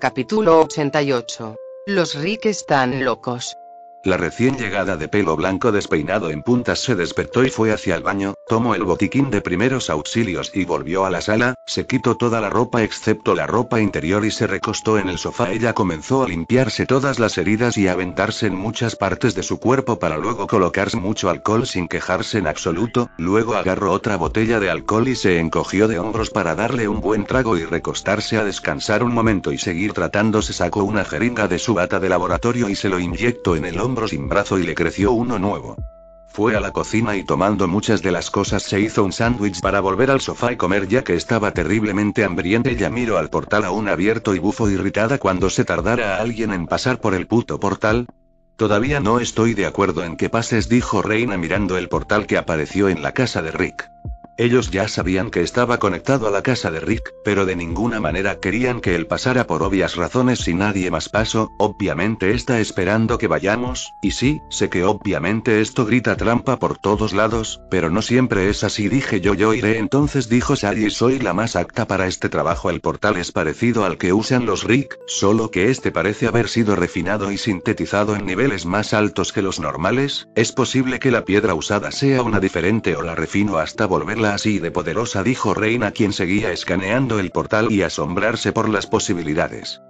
Capítulo 88. Los Rick están locos. La recién llegada de pelo blanco despeinado en puntas se despertó y fue hacia el baño, Tomó el botiquín de primeros auxilios y volvió a la sala, se quitó toda la ropa excepto la ropa interior y se recostó en el sofá. Ella comenzó a limpiarse todas las heridas y a aventarse en muchas partes de su cuerpo para luego colocarse mucho alcohol sin quejarse en absoluto, luego agarró otra botella de alcohol y se encogió de hombros para darle un buen trago y recostarse a descansar un momento y seguir tratando se Sacó una jeringa de su bata de laboratorio y se lo inyectó en el hombro sin brazo y le creció uno nuevo. Fue a la cocina y tomando muchas de las cosas se hizo un sándwich para volver al sofá y comer ya que estaba terriblemente hambrienta. Ella miró al portal aún abierto y bufo irritada cuando se tardara a alguien en pasar por el puto portal. Todavía no estoy de acuerdo en que pases, dijo Reina mirando el portal que apareció en la casa de Rick. Ellos ya sabían que estaba conectado a la casa de Rick, pero de ninguna manera querían que él pasara por obvias razones si nadie más pasó, obviamente está esperando que vayamos, y sí, sé que obviamente esto grita trampa por todos lados, pero no siempre es así dije yo yo iré entonces dijo Sally soy la más apta para este trabajo el portal es parecido al que usan los Rick, solo que este parece haber sido refinado y sintetizado en niveles más altos que los normales, es posible que la piedra usada sea una diferente o la refino hasta volverla así de poderosa, dijo Reina quien seguía escaneando el portal y asombrarse por las posibilidades.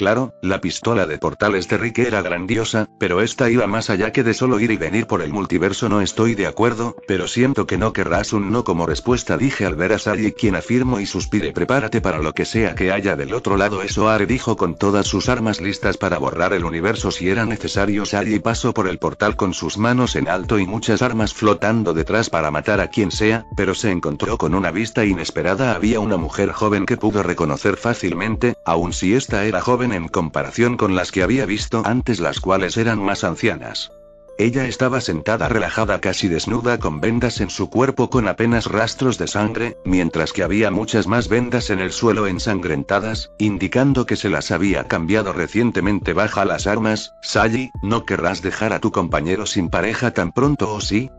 Claro, la pistola de portales de Rick era grandiosa, pero esta iba más allá que de solo ir y venir por el multiverso. No estoy de acuerdo, pero siento que no querrás un no como respuesta, dije al ver a Sally, quien afirmó y suspire: prepárate para lo que sea que haya del otro lado. Eso Are dijo con todas sus armas listas para borrar el universo si era necesario. Sally pasó por el portal con sus manos en alto y muchas armas flotando detrás para matar a quien sea, pero se encontró con una vista inesperada. Había una mujer joven que pudo reconocer fácilmente, aun si esta era joven en comparación con las que había visto antes, las cuales eran más ancianas. Ella estaba sentada relajada casi desnuda con vendas en su cuerpo con apenas rastros de sangre, mientras que había muchas más vendas en el suelo ensangrentadas, indicando que se las había cambiado recientemente baja las armas, Sally, no querrás dejar a tu compañero sin pareja tan pronto o sí?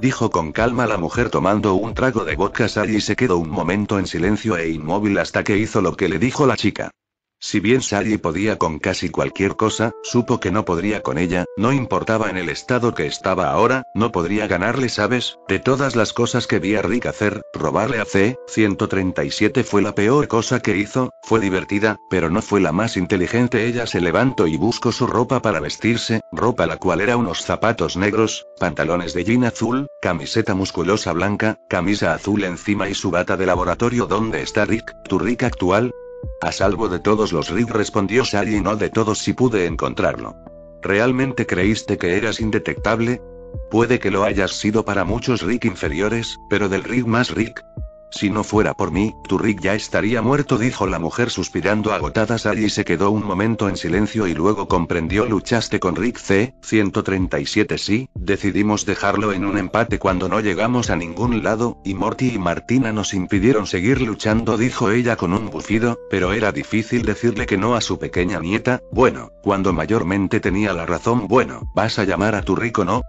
Dijo con calma la mujer tomando un trago de vodka Sally se quedó un momento en silencio e inmóvil hasta que hizo lo que le dijo la chica. Si bien Sally podía con casi cualquier cosa, supo que no podría con ella, no importaba en el estado que estaba ahora, no podría ganarle, ¿sabes? De todas las cosas que vi a Rick hacer, robarle a C-137 fue la peor cosa que hizo, fue divertida, pero no fue la más inteligente. Ella se levantó y buscó su ropa para vestirse, ropa la cual era unos zapatos negros, pantalones de jean azul, camiseta musculosa blanca, camisa azul encima y su bata de laboratorio. donde está Rick, tu Rick actual? A salvo de todos los Rick respondió Sally y no de todos si pude encontrarlo. ¿Realmente creíste que eras indetectable? Puede que lo hayas sido para muchos Rick inferiores, pero del Rick más Rick. Si no fuera por mí, tu Rick ya estaría muerto, dijo la mujer suspirando agotadas. Allí se quedó un momento en silencio y luego comprendió. Luchaste con Rick C, 137 sí, decidimos dejarlo en un empate cuando no llegamos a ningún lado, y Morty y Martina nos impidieron seguir luchando, dijo ella con un bufido, pero era difícil decirle que no a su pequeña nieta. Bueno, cuando mayormente tenía la razón, bueno, ¿vas a llamar a Rick o no?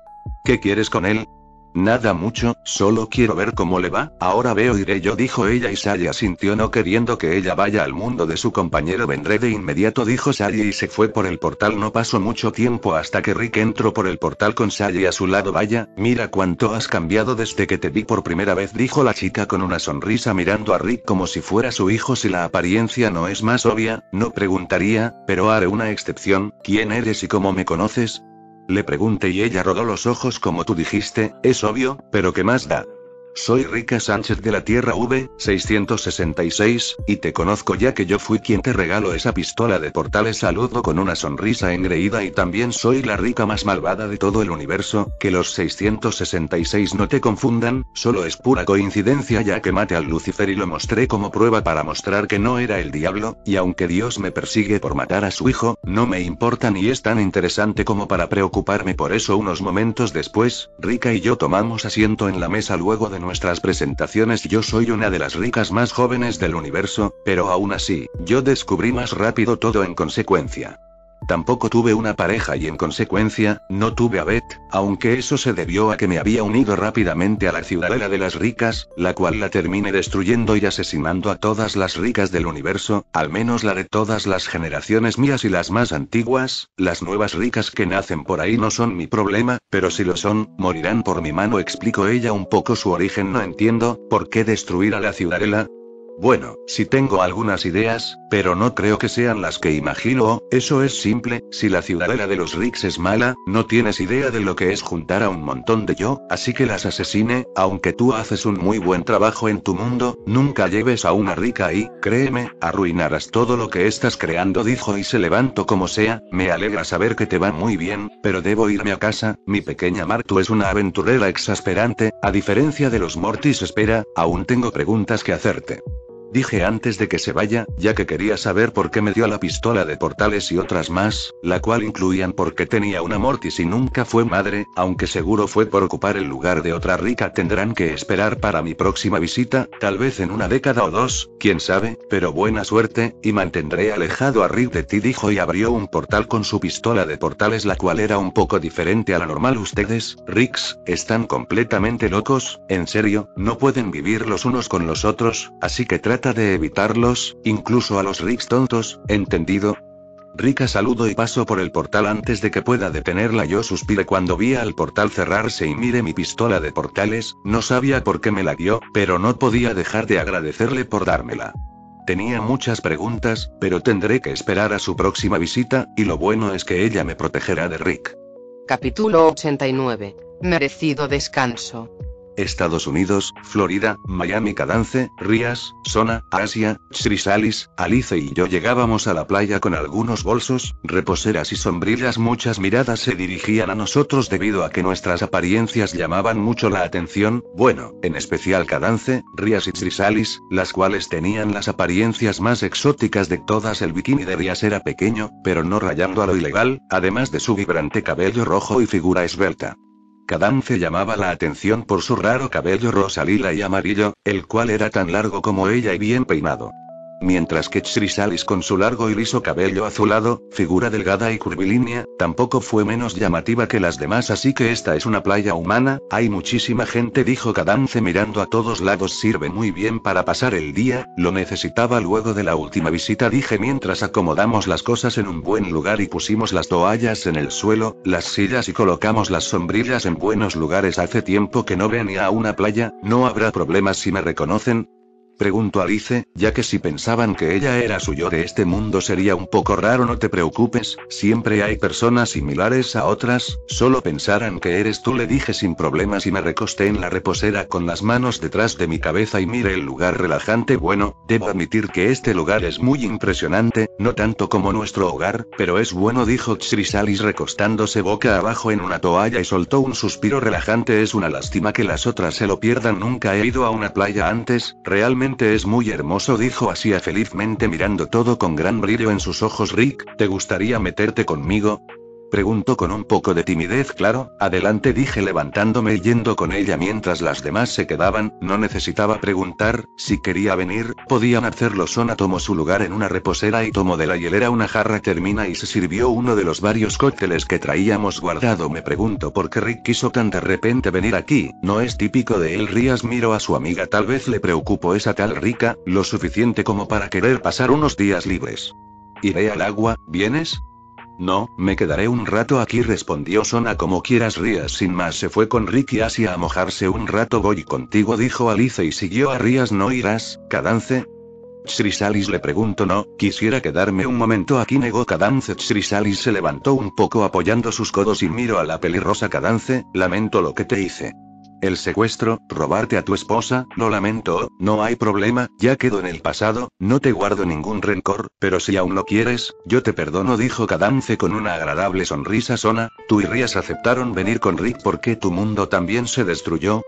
¿Qué quieres con él? Nada mucho, solo quiero ver cómo le va, ahora veo iré yo dijo ella y sally sintió no queriendo que ella vaya al mundo de su compañero vendré de inmediato dijo sally y se fue por el portal no pasó mucho tiempo hasta que Rick entró por el portal con sally a su lado vaya, mira cuánto has cambiado desde que te vi por primera vez dijo la chica con una sonrisa mirando a Rick como si fuera su hijo si la apariencia no es más obvia, no preguntaría, pero haré una excepción, ¿quién eres y cómo me conoces? Le pregunté y ella rodó los ojos como tú dijiste, es obvio, pero ¿qué más da? Soy Rica Sánchez de la Tierra V666, y te conozco ya que yo fui quien te regaló esa pistola de portales. Saludo con una sonrisa engreída y también soy la rica más malvada de todo el universo. Que los 666 no te confundan, solo es pura coincidencia ya que maté al Lucifer y lo mostré como prueba para mostrar que no era el diablo, y aunque Dios me persigue por matar a su hijo, no me importa ni es tan interesante como para preocuparme por eso. Unos momentos después, Rica y yo tomamos asiento en la mesa luego de nuestras presentaciones yo soy una de las ricas más jóvenes del universo, pero aún así, yo descubrí más rápido todo en consecuencia. Tampoco tuve una pareja y en consecuencia, no tuve a Beth, aunque eso se debió a que me había unido rápidamente a la ciudadela de las ricas, la cual la terminé destruyendo y asesinando a todas las ricas del universo, al menos la de todas las generaciones mías y las más antiguas, las nuevas ricas que nacen por ahí no son mi problema, pero si lo son, morirán por mi mano explico ella un poco su origen no entiendo, ¿por qué destruir a la ciudadela? Bueno, si tengo algunas ideas, pero no creo que sean las que imagino, eso es simple, si la ciudadela de los Ricks es mala, no tienes idea de lo que es juntar a un montón de yo, así que las asesine, aunque tú haces un muy buen trabajo en tu mundo, nunca lleves a una rica y créeme, arruinarás todo lo que estás creando, dijo y se levantó como sea, me alegra saber que te va muy bien, pero debo irme a casa, mi pequeña Martu es una aventurera exasperante, a diferencia de los Mortis espera, aún tengo preguntas que hacerte dije antes de que se vaya, ya que quería saber por qué me dio la pistola de portales y otras más, la cual incluían porque tenía una Mortis y nunca fue madre, aunque seguro fue por ocupar el lugar de otra rica tendrán que esperar para mi próxima visita, tal vez en una década o dos, quién sabe, pero buena suerte, y mantendré alejado a Rick de ti dijo y abrió un portal con su pistola de portales la cual era un poco diferente a la normal ustedes, Ricks, están completamente locos, en serio, no pueden vivir los unos con los otros, así que traten de evitarlos, incluso a los Ricks tontos, ¿entendido? Rica saludo y paso por el portal antes de que pueda detenerla. Yo suspiré cuando vi al portal cerrarse y mire mi pistola de portales, no sabía por qué me la dio, pero no podía dejar de agradecerle por dármela. Tenía muchas preguntas, pero tendré que esperar a su próxima visita, y lo bueno es que ella me protegerá de Rick. Capítulo 89. Merecido descanso. Estados Unidos, Florida, Miami Cadance, Rías, Sona, Asia, Chrysalis, Alice y yo llegábamos a la playa con algunos bolsos, reposeras y sombrillas. Muchas miradas se dirigían a nosotros debido a que nuestras apariencias llamaban mucho la atención, bueno, en especial Cadance, Rías y Chrysalis, las cuales tenían las apariencias más exóticas de todas. El bikini de Rías era pequeño, pero no rayando a lo ilegal, además de su vibrante cabello rojo y figura esbelta se llamaba la atención por su raro cabello rosa lila y amarillo, el cual era tan largo como ella y bien peinado mientras que Chrysalis con su largo y liso cabello azulado, figura delgada y curvilínea, tampoco fue menos llamativa que las demás así que esta es una playa humana, hay muchísima gente dijo Kadance mirando a todos lados sirve muy bien para pasar el día, lo necesitaba luego de la última visita dije mientras acomodamos las cosas en un buen lugar y pusimos las toallas en el suelo, las sillas y colocamos las sombrillas en buenos lugares hace tiempo que no venía a una playa, no habrá problemas si me reconocen, a Alice, ya que si pensaban que ella era suyo de este mundo sería un poco raro, no te preocupes, siempre hay personas similares a otras, solo pensarán que eres tú, le dije sin problemas y me recosté en la reposera con las manos detrás de mi cabeza y mire el lugar relajante. Bueno, debo admitir que este lugar es muy impresionante, no tanto como nuestro hogar, pero es bueno, dijo Chrysalis recostándose boca abajo en una toalla y soltó un suspiro relajante. Es una lástima que las otras se lo pierdan, nunca he ido a una playa antes, realmente es muy hermoso, dijo así felizmente mirando todo con gran brillo en sus ojos. Rick, ¿te gustaría meterte conmigo? Pregunto con un poco de timidez, claro, adelante dije levantándome y yendo con ella mientras las demás se quedaban, no necesitaba preguntar, si quería venir, podían hacerlo. Sona tomó su lugar en una reposera y tomó de la hielera una jarra termina y se sirvió uno de los varios cócteles que traíamos guardado. Me pregunto por qué Rick quiso tan de repente venir aquí, no es típico de él. Rías miro a su amiga, tal vez le preocupo esa tal rica, lo suficiente como para querer pasar unos días libres. Iré al agua, ¿vienes? No, me quedaré un rato aquí respondió Sona como quieras Rías sin más se fue con Ricky Asia a mojarse un rato voy contigo dijo Alice y siguió a Rías no irás, Cadance. Chrysalis le preguntó no, quisiera quedarme un momento aquí negó Cadance Chrysalis se levantó un poco apoyando sus codos y miro a la pelirrosa Cadance, lamento lo que te hice. El secuestro, robarte a tu esposa, lo lamento, no hay problema, ya quedó en el pasado, no te guardo ningún rencor, pero si aún lo quieres, yo te perdono, dijo Cadance con una agradable sonrisa sona, tú y Rías aceptaron venir con Rick porque tu mundo también se destruyó,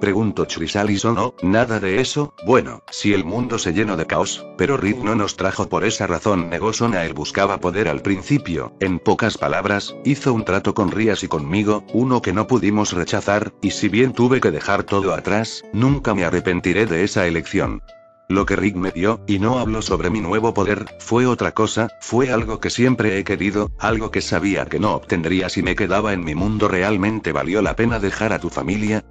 Pregunto Chrysalis o no, nada de eso, bueno, si el mundo se llenó de caos, pero Rick no nos trajo por esa razón negó él buscaba poder al principio, en pocas palabras, hizo un trato con Rías y conmigo, uno que no pudimos rechazar, y si bien tuve que dejar todo atrás, nunca me arrepentiré de esa elección. Lo que Rick me dio, y no hablo sobre mi nuevo poder, fue otra cosa, fue algo que siempre he querido, algo que sabía que no obtendría si me quedaba en mi mundo realmente valió la pena dejar a tu familia,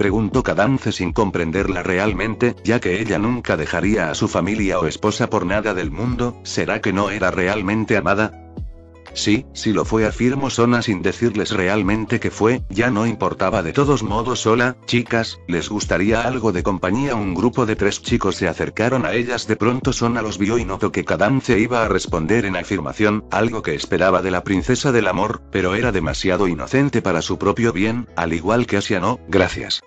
Preguntó Cadance sin comprenderla realmente, ya que ella nunca dejaría a su familia o esposa por nada del mundo, ¿será que no era realmente amada? Sí, si lo fue, afirmó Sona sin decirles realmente que fue, ya no importaba de todos modos sola, chicas, les gustaría algo de compañía. Un grupo de tres chicos se acercaron a ellas, de pronto Sona los vio y notó que Cadance iba a responder en afirmación, algo que esperaba de la princesa del amor, pero era demasiado inocente para su propio bien, al igual que Asia no, gracias.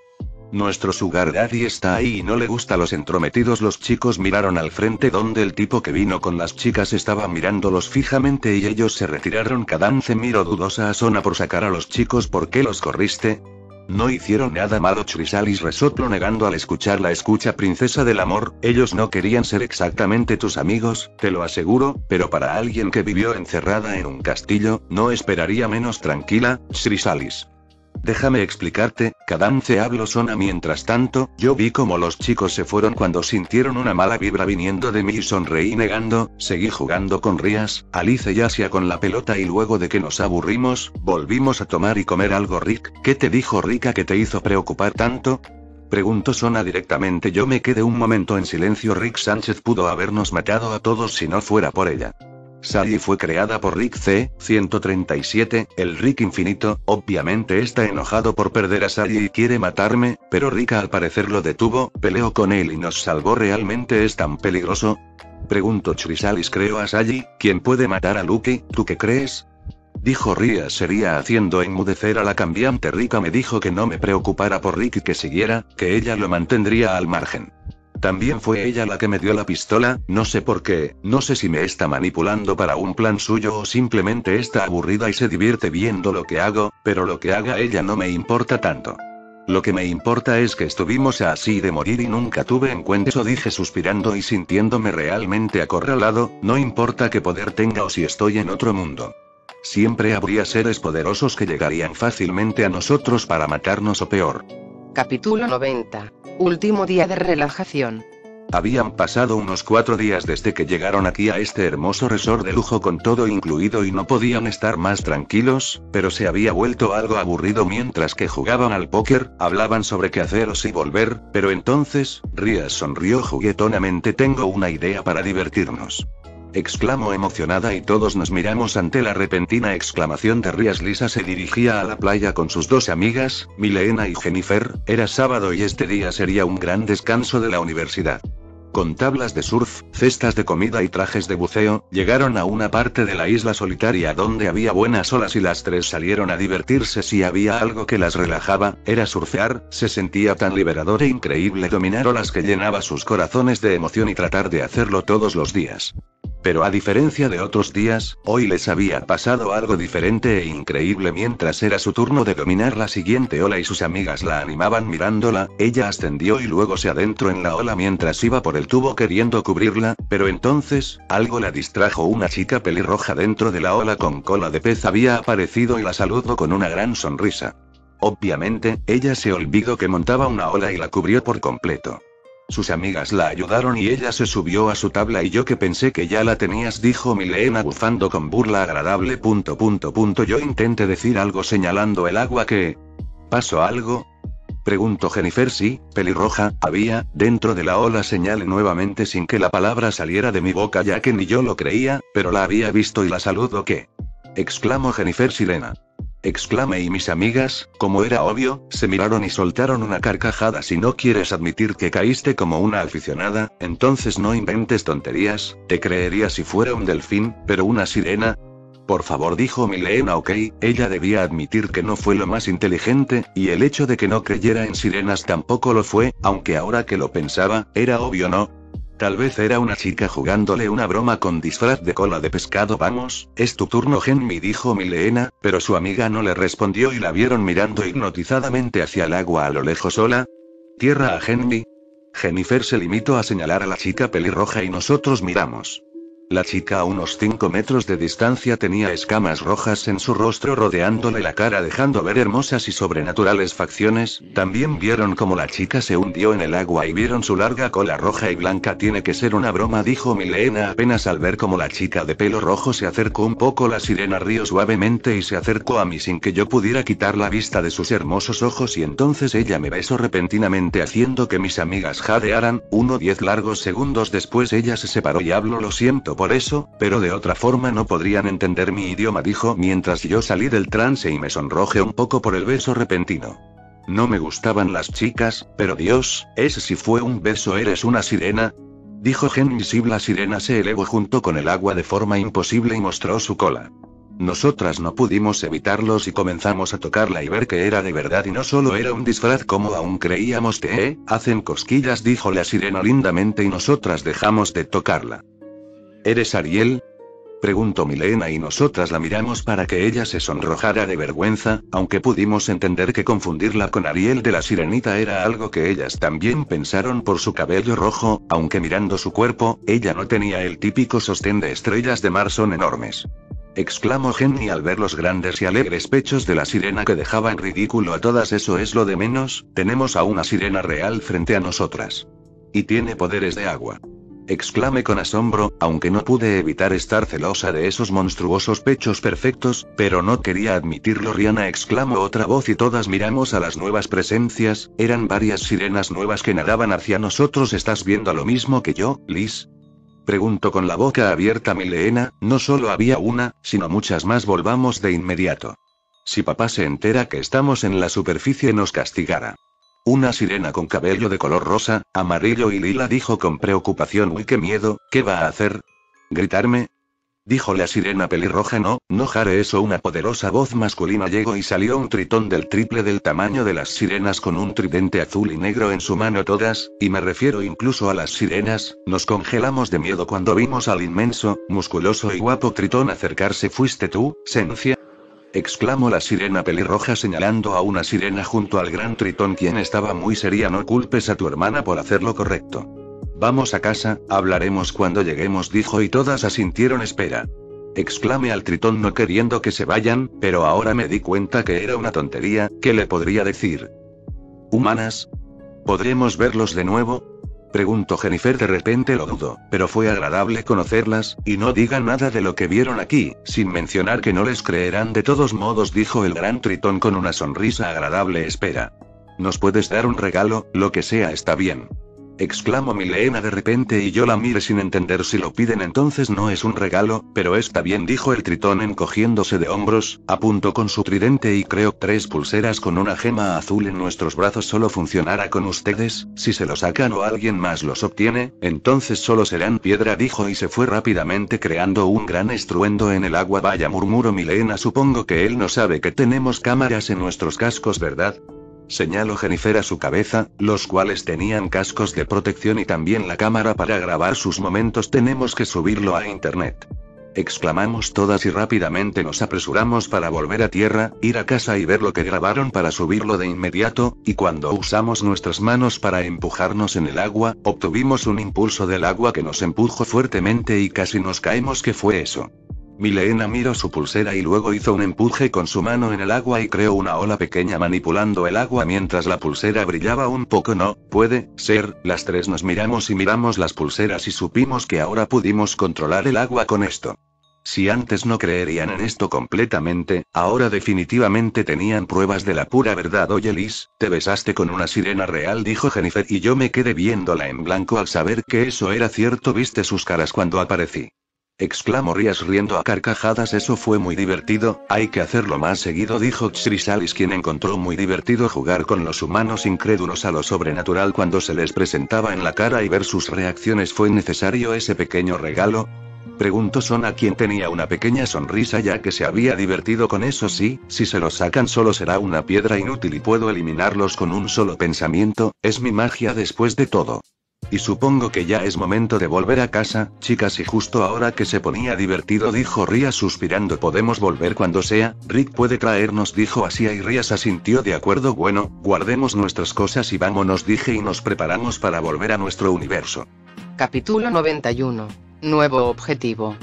Nuestro sugar daddy está ahí y no le gusta los entrometidos. Los chicos miraron al frente donde el tipo que vino con las chicas estaba mirándolos fijamente y ellos se retiraron. Cadance miro dudosa a Sona por sacar a los chicos. ¿Por qué los corriste? No hicieron nada malo. Chrysalis resoplo negando al escuchar la escucha princesa del amor, ellos no querían ser exactamente tus amigos, te lo aseguro, pero para alguien que vivió encerrada en un castillo, no esperaría menos tranquila, Chrysalis. Déjame explicarte, once hablo Sona mientras tanto, yo vi como los chicos se fueron cuando sintieron una mala vibra viniendo de mí y sonreí negando, seguí jugando con Rías, Alice y Asia con la pelota y luego de que nos aburrimos, volvimos a tomar y comer algo Rick, ¿qué te dijo Rica que te hizo preocupar tanto? Preguntó Sona directamente. Yo me quedé un momento en silencio. Rick Sánchez pudo habernos matado a todos si no fuera por ella. Sally fue creada por Rick C-137, el Rick infinito, obviamente está enojado por perder a Sally y quiere matarme, pero Rick al parecer lo detuvo, peleó con él y nos salvó realmente es tan peligroso. Pregunto Chrysalis creo a Sally, ¿quién puede matar a Luke? ¿Tú qué crees? Dijo Ria sería haciendo enmudecer a la cambiante Rika me dijo que no me preocupara por Rick y que siguiera, que ella lo mantendría al margen. También fue ella la que me dio la pistola, no sé por qué, no sé si me está manipulando para un plan suyo o simplemente está aburrida y se divierte viendo lo que hago, pero lo que haga ella no me importa tanto. Lo que me importa es que estuvimos así de morir y nunca tuve en cuenta eso, dije suspirando y sintiéndome realmente acorralado, no importa qué poder tenga o si estoy en otro mundo. Siempre habría seres poderosos que llegarían fácilmente a nosotros para matarnos o peor. Capítulo 90. Último día de relajación. Habían pasado unos cuatro días desde que llegaron aquí a este hermoso resort de lujo con todo incluido y no podían estar más tranquilos, pero se había vuelto algo aburrido mientras que jugaban al póker, hablaban sobre qué haceros y volver, pero entonces, Rías sonrió juguetonamente tengo una idea para divertirnos exclamó emocionada y todos nos miramos ante la repentina exclamación de Rías Lisa se dirigía a la playa con sus dos amigas, Milena y Jennifer, era sábado y este día sería un gran descanso de la universidad. Con tablas de surf, cestas de comida y trajes de buceo, llegaron a una parte de la isla solitaria donde había buenas olas y las tres salieron a divertirse si había algo que las relajaba, era surfear, se sentía tan liberador e increíble dominar olas que llenaba sus corazones de emoción y tratar de hacerlo todos los días. Pero a diferencia de otros días, hoy les había pasado algo diferente e increíble mientras era su turno de dominar la siguiente ola y sus amigas la animaban mirándola, ella ascendió y luego se adentró en la ola mientras iba por el tubo queriendo cubrirla, pero entonces, algo la distrajo una chica pelirroja dentro de la ola con cola de pez había aparecido y la saludó con una gran sonrisa. Obviamente, ella se olvidó que montaba una ola y la cubrió por completo. Sus amigas la ayudaron y ella se subió a su tabla y yo que pensé que ya la tenías dijo Milena bufando con burla agradable. Punto punto punto yo intenté decir algo señalando el agua que... ¿Pasó algo? Preguntó Jennifer si, pelirroja, había, dentro de la ola señale nuevamente sin que la palabra saliera de mi boca ya que ni yo lo creía, pero la había visto y la saludo que... Exclamó Jennifer Sirena exclamé y mis amigas, como era obvio, se miraron y soltaron una carcajada. Si no quieres admitir que caíste como una aficionada, entonces no inventes tonterías, te creería si fuera un delfín, pero una sirena. Por favor, dijo Milena, ok, ella debía admitir que no fue lo más inteligente, y el hecho de que no creyera en sirenas tampoco lo fue, aunque ahora que lo pensaba, era obvio no, Tal vez era una chica jugándole una broma con disfraz de cola de pescado. Vamos, es tu turno, Genmi, dijo leena, pero su amiga no le respondió y la vieron mirando hipnotizadamente hacia el agua a lo lejos sola. Tierra a Genmi. Jennifer se limitó a señalar a la chica pelirroja y nosotros miramos. La chica a unos 5 metros de distancia tenía escamas rojas en su rostro rodeándole la cara dejando ver hermosas y sobrenaturales facciones, también vieron como la chica se hundió en el agua y vieron su larga cola roja y blanca tiene que ser una broma dijo Milena apenas al ver como la chica de pelo rojo se acercó un poco la sirena río suavemente y se acercó a mí sin que yo pudiera quitar la vista de sus hermosos ojos y entonces ella me besó repentinamente haciendo que mis amigas jadearan, uno diez largos segundos después ella se separó y habló lo siento por eso, pero de otra forma no podrían entender mi idioma, dijo mientras yo salí del trance y me sonroje un poco por el beso repentino. No me gustaban las chicas, pero Dios, ese si fue un beso, eres una sirena. Dijo Si la sirena se elevó junto con el agua de forma imposible y mostró su cola. Nosotras no pudimos evitarlos y comenzamos a tocarla y ver que era de verdad y no solo era un disfraz como aún creíamos. Te hacen cosquillas, dijo la sirena lindamente y nosotras dejamos de tocarla. ¿Eres Ariel? Preguntó Milena y nosotras la miramos para que ella se sonrojara de vergüenza, aunque pudimos entender que confundirla con Ariel de la sirenita era algo que ellas también pensaron por su cabello rojo, aunque mirando su cuerpo, ella no tenía el típico sostén de estrellas de mar son enormes. Exclamó Jenny al ver los grandes y alegres pechos de la sirena que dejaban ridículo a todas. Eso es lo de menos, tenemos a una sirena real frente a nosotras. Y tiene poderes de agua. Exclamé con asombro, aunque no pude evitar estar celosa de esos monstruosos pechos perfectos, pero no quería admitirlo. Rihanna exclamó otra voz y todas miramos a las nuevas presencias, eran varias sirenas nuevas que nadaban hacia nosotros. ¿Estás viendo lo mismo que yo, Liz? Pregunto con la boca abierta Milena, no solo había una, sino muchas más. Volvamos de inmediato. Si papá se entera que estamos en la superficie nos castigará. Una sirena con cabello de color rosa, amarillo y lila dijo con preocupación: Uy, qué miedo, ¿qué va a hacer? ¿Gritarme? Dijo la sirena pelirroja: No, no jare eso. Una poderosa voz masculina llegó y salió un tritón del triple del tamaño de las sirenas con un tridente azul y negro en su mano. Todas, y me refiero incluso a las sirenas, nos congelamos de miedo cuando vimos al inmenso, musculoso y guapo tritón acercarse. ¿Fuiste tú, Sencia? exclamó la sirena pelirroja señalando a una sirena junto al gran tritón quien estaba muy seria. No culpes a tu hermana por hacer lo correcto. Vamos a casa, hablaremos cuando lleguemos, dijo y todas asintieron espera. Exclame al tritón no queriendo que se vayan, pero ahora me di cuenta que era una tontería, ¿qué le podría decir? Humanas. ¿Podremos verlos de nuevo? Preguntó Jennifer de repente lo dudo, pero fue agradable conocerlas, y no digan nada de lo que vieron aquí, sin mencionar que no les creerán de todos modos, dijo el gran tritón con una sonrisa agradable. Espera. Nos puedes dar un regalo, lo que sea está bien exclamó Milena de repente y yo la mire sin entender si lo piden entonces no es un regalo, pero está bien dijo el tritón encogiéndose de hombros, apuntó con su tridente y creo tres pulseras con una gema azul en nuestros brazos solo funcionará con ustedes, si se lo sacan o alguien más los obtiene, entonces solo serán piedra dijo y se fue rápidamente creando un gran estruendo en el agua vaya murmuró Milena supongo que él no sabe que tenemos cámaras en nuestros cascos verdad, señaló Jennifer a su cabeza, los cuales tenían cascos de protección y también la cámara para grabar sus momentos tenemos que subirlo a internet. Exclamamos todas y rápidamente nos apresuramos para volver a tierra, ir a casa y ver lo que grabaron para subirlo de inmediato, y cuando usamos nuestras manos para empujarnos en el agua, obtuvimos un impulso del agua que nos empujó fuertemente y casi nos caemos que fue eso. Milena miró su pulsera y luego hizo un empuje con su mano en el agua y creó una ola pequeña manipulando el agua mientras la pulsera brillaba un poco. No, puede, ser, las tres nos miramos y miramos las pulseras y supimos que ahora pudimos controlar el agua con esto. Si antes no creerían en esto completamente, ahora definitivamente tenían pruebas de la pura verdad. Oye Liz, te besaste con una sirena real, dijo Jennifer y yo me quedé viéndola en blanco al saber que eso era cierto. Viste sus caras cuando aparecí exclamó Rías riendo a carcajadas. Eso fue muy divertido, hay que hacerlo más seguido, dijo Chrysalis, quien encontró muy divertido jugar con los humanos incrédulos a lo sobrenatural cuando se les presentaba en la cara y ver sus reacciones. ¿Fue necesario ese pequeño regalo? Preguntó Son a quien tenía una pequeña sonrisa ya que se había divertido con eso sí, si se los sacan solo será una piedra inútil y puedo eliminarlos con un solo pensamiento, es mi magia después de todo. Y supongo que ya es momento de volver a casa, chicas y justo ahora que se ponía divertido dijo Ria suspirando podemos volver cuando sea, Rick puede traernos dijo Asia y Ria asintió de acuerdo bueno, guardemos nuestras cosas y vámonos dije y nos preparamos para volver a nuestro universo. Capítulo 91. Nuevo objetivo.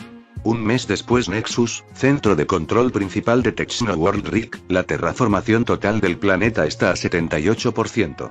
Un mes después Nexus, centro de control principal de Techno World Rick, la terraformación total del planeta está a 78%.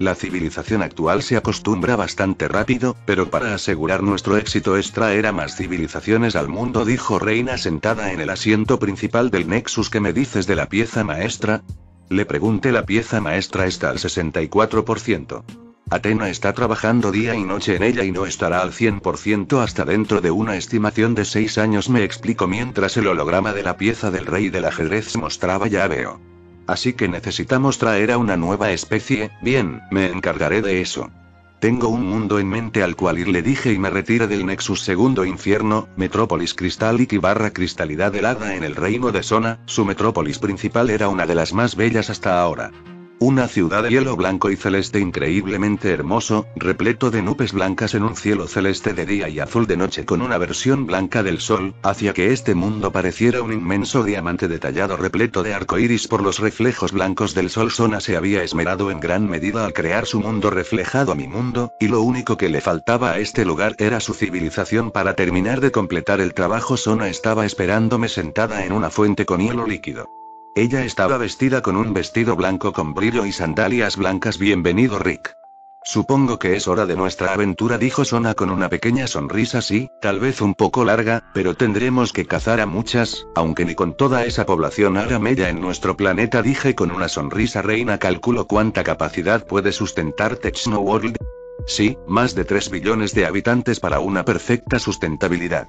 La civilización actual se acostumbra bastante rápido, pero para asegurar nuestro éxito es traer a más civilizaciones al mundo, dijo Reina sentada en el asiento principal del Nexus ¿Qué me dices de la pieza maestra. Le pregunté la pieza maestra está al 64%. Atena está trabajando día y noche en ella y no estará al 100% hasta dentro de una estimación de 6 años, me explico mientras el holograma de la pieza del rey del ajedrez mostraba ya veo. Así que necesitamos traer a una nueva especie, bien, me encargaré de eso. Tengo un mundo en mente al cual ir le dije y me retira del Nexus Segundo Infierno, Metrópolis Cristal y barra Cristalidad helada en el reino de Sona, su metrópolis principal era una de las más bellas hasta ahora. Una ciudad de hielo blanco y celeste increíblemente hermoso, repleto de nubes blancas en un cielo celeste de día y azul de noche con una versión blanca del sol, hacia que este mundo pareciera un inmenso diamante detallado repleto de iris por los reflejos blancos del sol. Sona se había esmerado en gran medida al crear su mundo reflejado a mi mundo, y lo único que le faltaba a este lugar era su civilización para terminar de completar el trabajo. Sona estaba esperándome sentada en una fuente con hielo líquido. Ella estaba vestida con un vestido blanco con brillo y sandalias blancas. Bienvenido Rick. Supongo que es hora de nuestra aventura, dijo Sona con una pequeña sonrisa, sí, tal vez un poco larga, pero tendremos que cazar a muchas, aunque ni con toda esa población aramella en nuestro planeta, dije con una sonrisa reina, calculo cuánta capacidad puede sustentar Techno World. Sí, más de 3 billones de habitantes para una perfecta sustentabilidad.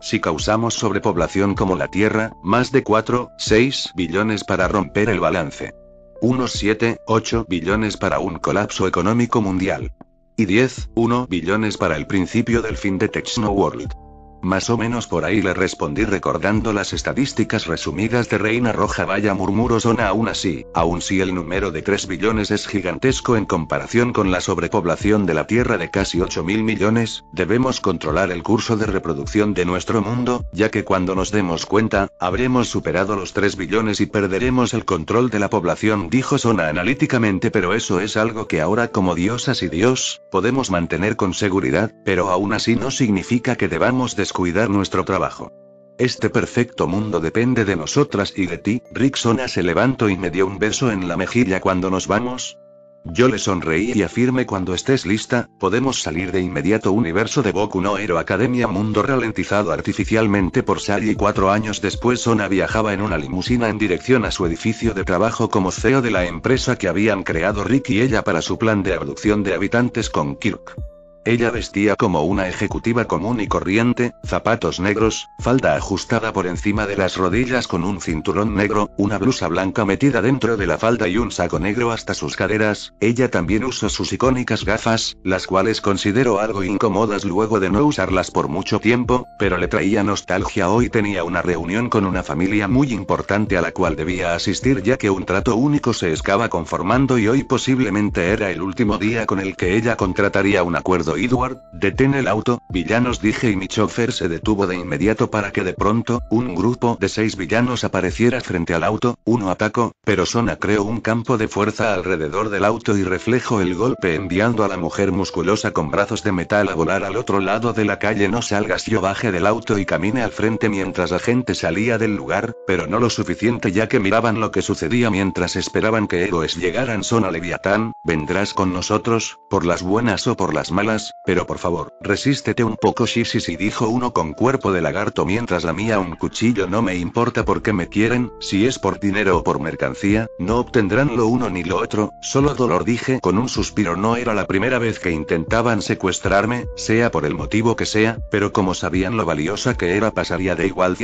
Si causamos sobrepoblación como la Tierra, más de 4, 6 billones para romper el balance. Unos 7, 8 billones para un colapso económico mundial. Y 10, 1 billones para el principio del fin de Techno World. Más o menos por ahí le respondí recordando las estadísticas resumidas de Reina Roja. Vaya murmuró zona aún así, aún si el número de 3 billones es gigantesco en comparación con la sobrepoblación de la Tierra de casi 8 mil millones, debemos controlar el curso de reproducción de nuestro mundo, ya que cuando nos demos cuenta, habremos superado los 3 billones y perderemos el control de la población, dijo Sona analíticamente, pero eso es algo que ahora como diosas y dios, podemos mantener con seguridad, pero aún así no significa que debamos de cuidar nuestro trabajo. Este perfecto mundo depende de nosotras y de ti, Sona se levantó y me dio un beso en la mejilla cuando nos vamos. Yo le sonreí y afirme cuando estés lista, podemos salir de inmediato universo de Boku no Hero Academia Mundo ralentizado artificialmente por y cuatro años después Sona viajaba en una limusina en dirección a su edificio de trabajo como CEO de la empresa que habían creado Rick y ella para su plan de abducción de habitantes con Kirk. Ella vestía como una ejecutiva común y corriente, zapatos negros, falda ajustada por encima de las rodillas con un cinturón negro, una blusa blanca metida dentro de la falda y un saco negro hasta sus caderas, ella también usó sus icónicas gafas, las cuales considero algo incómodas luego de no usarlas por mucho tiempo, pero le traía nostalgia hoy tenía una reunión con una familia muy importante a la cual debía asistir ya que un trato único se estaba conformando y hoy posiblemente era el último día con el que ella contrataría un acuerdo Edward, detén el auto, villanos dije y mi chofer se detuvo de inmediato para que de pronto, un grupo de seis villanos apareciera frente al auto, uno atacó, pero Sona creó un campo de fuerza alrededor del auto y reflejo el golpe enviando a la mujer musculosa con brazos de metal a volar al otro lado de la calle no salgas yo baje del auto y camine al frente mientras la gente salía del lugar, pero no lo suficiente ya que miraban lo que sucedía mientras esperaban que héroes llegaran Sona Leviatán, vendrás con nosotros, por las buenas o por las malas pero por favor, resístete un poco sí dijo uno con cuerpo de lagarto mientras la mía un cuchillo no me importa por qué me quieren, si es por dinero o por mercancía, no obtendrán lo uno ni lo otro, solo dolor dije con un suspiro no era la primera vez que intentaban secuestrarme, sea por el motivo que sea, pero como sabían lo valiosa que era pasaría de igual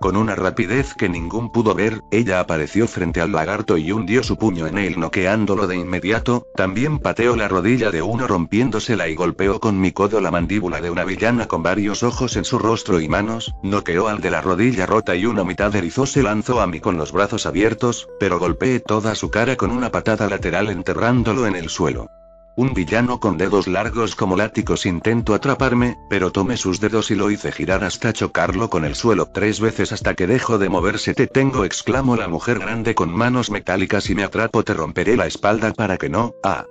con una rapidez que ningún pudo ver, ella apareció frente al lagarto y hundió su puño en él noqueándolo de inmediato, también pateó la rodilla de uno rompiéndosela y golpeó con mi codo la mandíbula de una villana con varios ojos en su rostro y manos, noqueó al de la rodilla rota y una mitad erizó se lanzó a mí con los brazos abiertos, pero golpeé toda su cara con una patada lateral enterrándolo en el suelo. Un villano con dedos largos como látigos intentó atraparme, pero tomé sus dedos y lo hice girar hasta chocarlo con el suelo tres veces hasta que dejó de moverse. Te tengo, exclamó la mujer grande con manos metálicas y me atrapo, te romperé la espalda para que no, ah.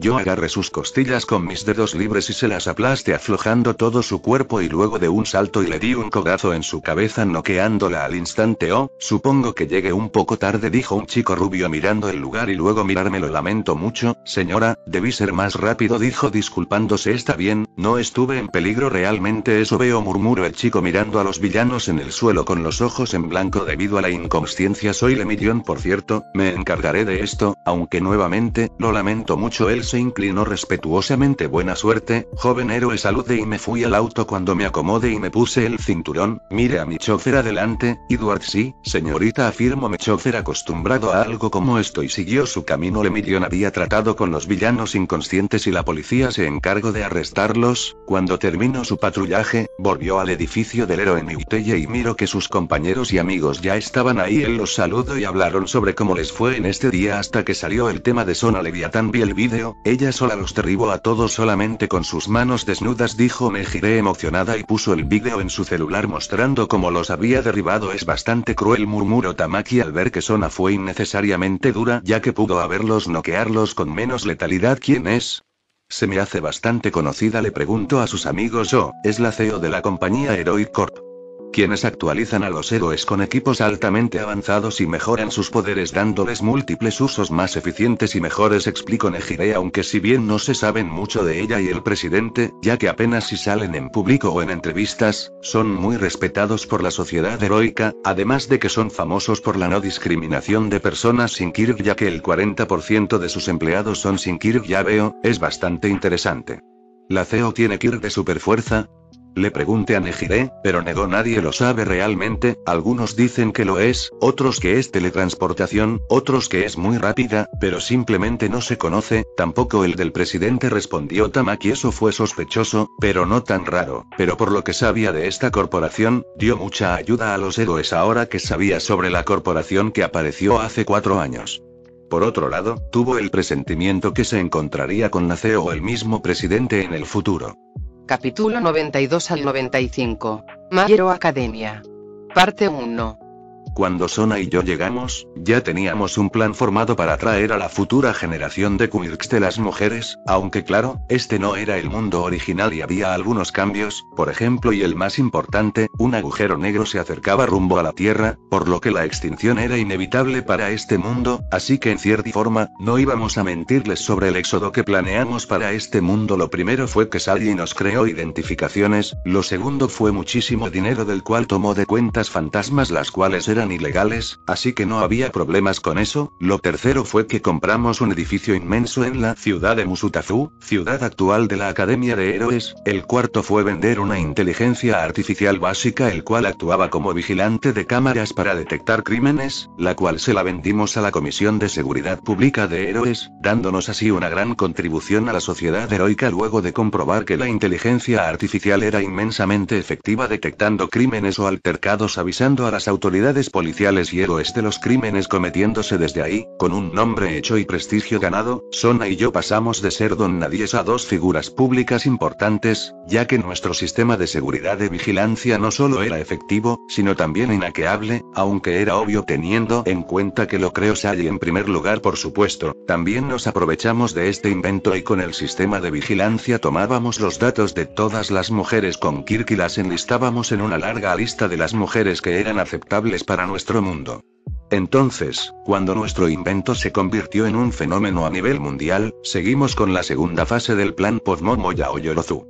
Yo agarré sus costillas con mis dedos libres y se las aplaste aflojando todo su cuerpo y luego de un salto y le di un codazo en su cabeza noqueándola al instante. Oh, supongo que llegué un poco tarde, dijo un chico rubio mirando el lugar y luego mirarme lo lamento mucho, señora, debí ser más rápido, dijo disculpándose. Está bien, no estuve en peligro realmente, eso veo, murmuró el chico mirando a los villanos en el suelo con los ojos en blanco debido a la inconsciencia. Soy Lemillón, por cierto, me encargaré de esto, aunque nuevamente, lo lamento mucho, él se inclinó respetuosamente. Buena suerte, joven héroe, salude y me fui al auto cuando me acomode y me puse el cinturón. Mire a mi chofer adelante, Edward, sí, señorita, afirmó mi chofer acostumbrado a algo como esto y siguió su camino. Le Emilion había tratado con los villanos inconscientes y la policía se encargó de arrestarlos. Cuando terminó su patrullaje, volvió al edificio del héroe Miutella y miro que sus compañeros y amigos ya estaban ahí. Él los saludo y hablaron sobre cómo les fue en este día hasta que salió el tema de Zona Leviatán. Vi el vídeo, ella sola los derribó a todos solamente con sus manos desnudas, dijo. Me giré emocionada y puso el vídeo en su celular mostrando cómo los había derribado. Es bastante cruel, murmuró Tamaki al ver que Sona fue innecesariamente dura, ya que pudo haberlos noquearlos con menos letalidad. ¿Quién es? Se me hace bastante conocida, le preguntó a sus amigos. Yo es la CEO de la compañía Heroic Corp quienes actualizan a los héroes con equipos altamente avanzados y mejoran sus poderes dándoles múltiples usos más eficientes y mejores, explico Nejire aunque si bien no se saben mucho de ella y el presidente, ya que apenas si salen en público o en entrevistas, son muy respetados por la sociedad heroica, además de que son famosos por la no discriminación de personas sin Kirk, ya que el 40% de sus empleados son sin Kirk, ya veo, es bastante interesante. La CEO tiene Kirk de superfuerza, le pregunté a Nejire, pero negó nadie lo sabe realmente, algunos dicen que lo es, otros que es teletransportación, otros que es muy rápida, pero simplemente no se conoce, tampoco el del presidente respondió Tamaki eso fue sospechoso, pero no tan raro, pero por lo que sabía de esta corporación, dio mucha ayuda a los héroes ahora que sabía sobre la corporación que apareció hace cuatro años. Por otro lado, tuvo el presentimiento que se encontraría con Naceo o el mismo presidente en el futuro. Capítulo 92 al 95. Mayero Academia. Parte 1. Cuando Sona y yo llegamos, ya teníamos un plan formado para traer a la futura generación de de las mujeres, aunque claro, este no era el mundo original y había algunos cambios, por ejemplo y el más importante, un agujero negro se acercaba rumbo a la Tierra, por lo que la extinción era inevitable para este mundo, así que en cierta forma, no íbamos a mentirles sobre el éxodo que planeamos para este mundo. Lo primero fue que Sally nos creó identificaciones, lo segundo fue muchísimo dinero del cual tomó de cuentas fantasmas las cuales eran ilegales, así que no había problemas con eso. Lo tercero fue que compramos un edificio inmenso en la ciudad de Musutazu, ciudad actual de la Academia de Héroes. El cuarto fue vender una inteligencia artificial básica el cual actuaba como vigilante de cámaras para detectar crímenes, la cual se la vendimos a la Comisión de Seguridad Pública de Héroes, dándonos así una gran contribución a la sociedad heroica luego de comprobar que la inteligencia artificial era inmensamente efectiva detectando crímenes o altercados avisando a las autoridades policiales y héroes de los crímenes cometiéndose desde ahí, con un nombre hecho y prestigio ganado, Sona y yo pasamos de ser don nadies a dos figuras públicas importantes, ya que nuestro sistema de seguridad de vigilancia no solo era efectivo, sino también inaqueable, aunque era obvio teniendo en cuenta que lo creo Sai en primer lugar por supuesto, también nos aprovechamos de este invento y con el sistema de vigilancia tomábamos los datos de todas las mujeres con Kirk y las enlistábamos en una larga lista de las mujeres que eran aceptables para nuestro mundo. Entonces, cuando nuestro invento se convirtió en un fenómeno a nivel mundial, seguimos con la segunda fase del plan Podmomoya o Yorozu.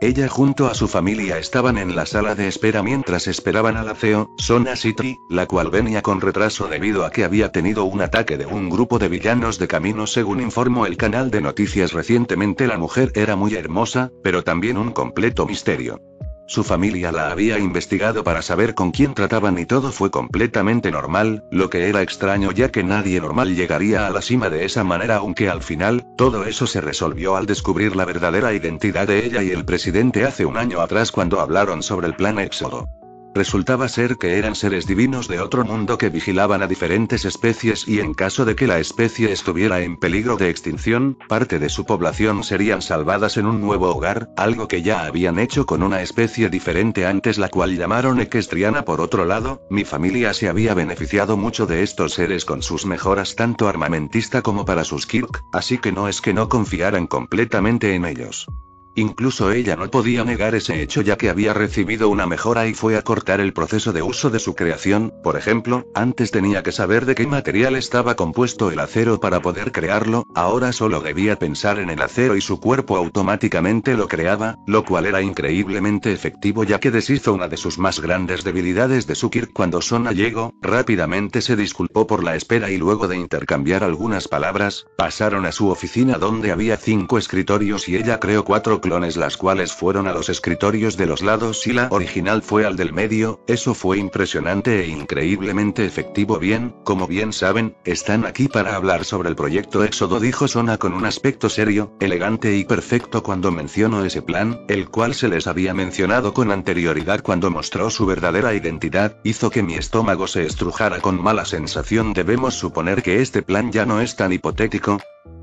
Ella junto a su familia estaban en la sala de espera mientras esperaban al aceo, Sona City, la cual venía con retraso debido a que había tenido un ataque de un grupo de villanos de camino según informó el canal de noticias recientemente la mujer era muy hermosa, pero también un completo misterio. Su familia la había investigado para saber con quién trataban y todo fue completamente normal, lo que era extraño ya que nadie normal llegaría a la cima de esa manera aunque al final, todo eso se resolvió al descubrir la verdadera identidad de ella y el presidente hace un año atrás cuando hablaron sobre el plan Éxodo. Resultaba ser que eran seres divinos de otro mundo que vigilaban a diferentes especies y en caso de que la especie estuviera en peligro de extinción, parte de su población serían salvadas en un nuevo hogar, algo que ya habían hecho con una especie diferente antes la cual llamaron equestriana por otro lado, mi familia se había beneficiado mucho de estos seres con sus mejoras tanto armamentista como para sus Kirk, así que no es que no confiaran completamente en ellos. Incluso ella no podía negar ese hecho ya que había recibido una mejora y fue a cortar el proceso de uso de su creación, por ejemplo, antes tenía que saber de qué material estaba compuesto el acero para poder crearlo, ahora solo debía pensar en el acero y su cuerpo automáticamente lo creaba, lo cual era increíblemente efectivo ya que deshizo una de sus más grandes debilidades de Sukir cuando Sona llegó, rápidamente se disculpó por la espera y luego de intercambiar algunas palabras, pasaron a su oficina donde había cinco escritorios y ella creó cuatro clones las cuales fueron a los escritorios de los lados y la original fue al del medio, eso fue impresionante e increíblemente efectivo bien, como bien saben, están aquí para hablar sobre el proyecto Éxodo dijo Sona con un aspecto serio, elegante y perfecto cuando mencionó ese plan, el cual se les había mencionado con anterioridad cuando mostró su verdadera identidad, hizo que mi estómago se estrujara con mala sensación debemos suponer que este plan ya no es tan hipotético,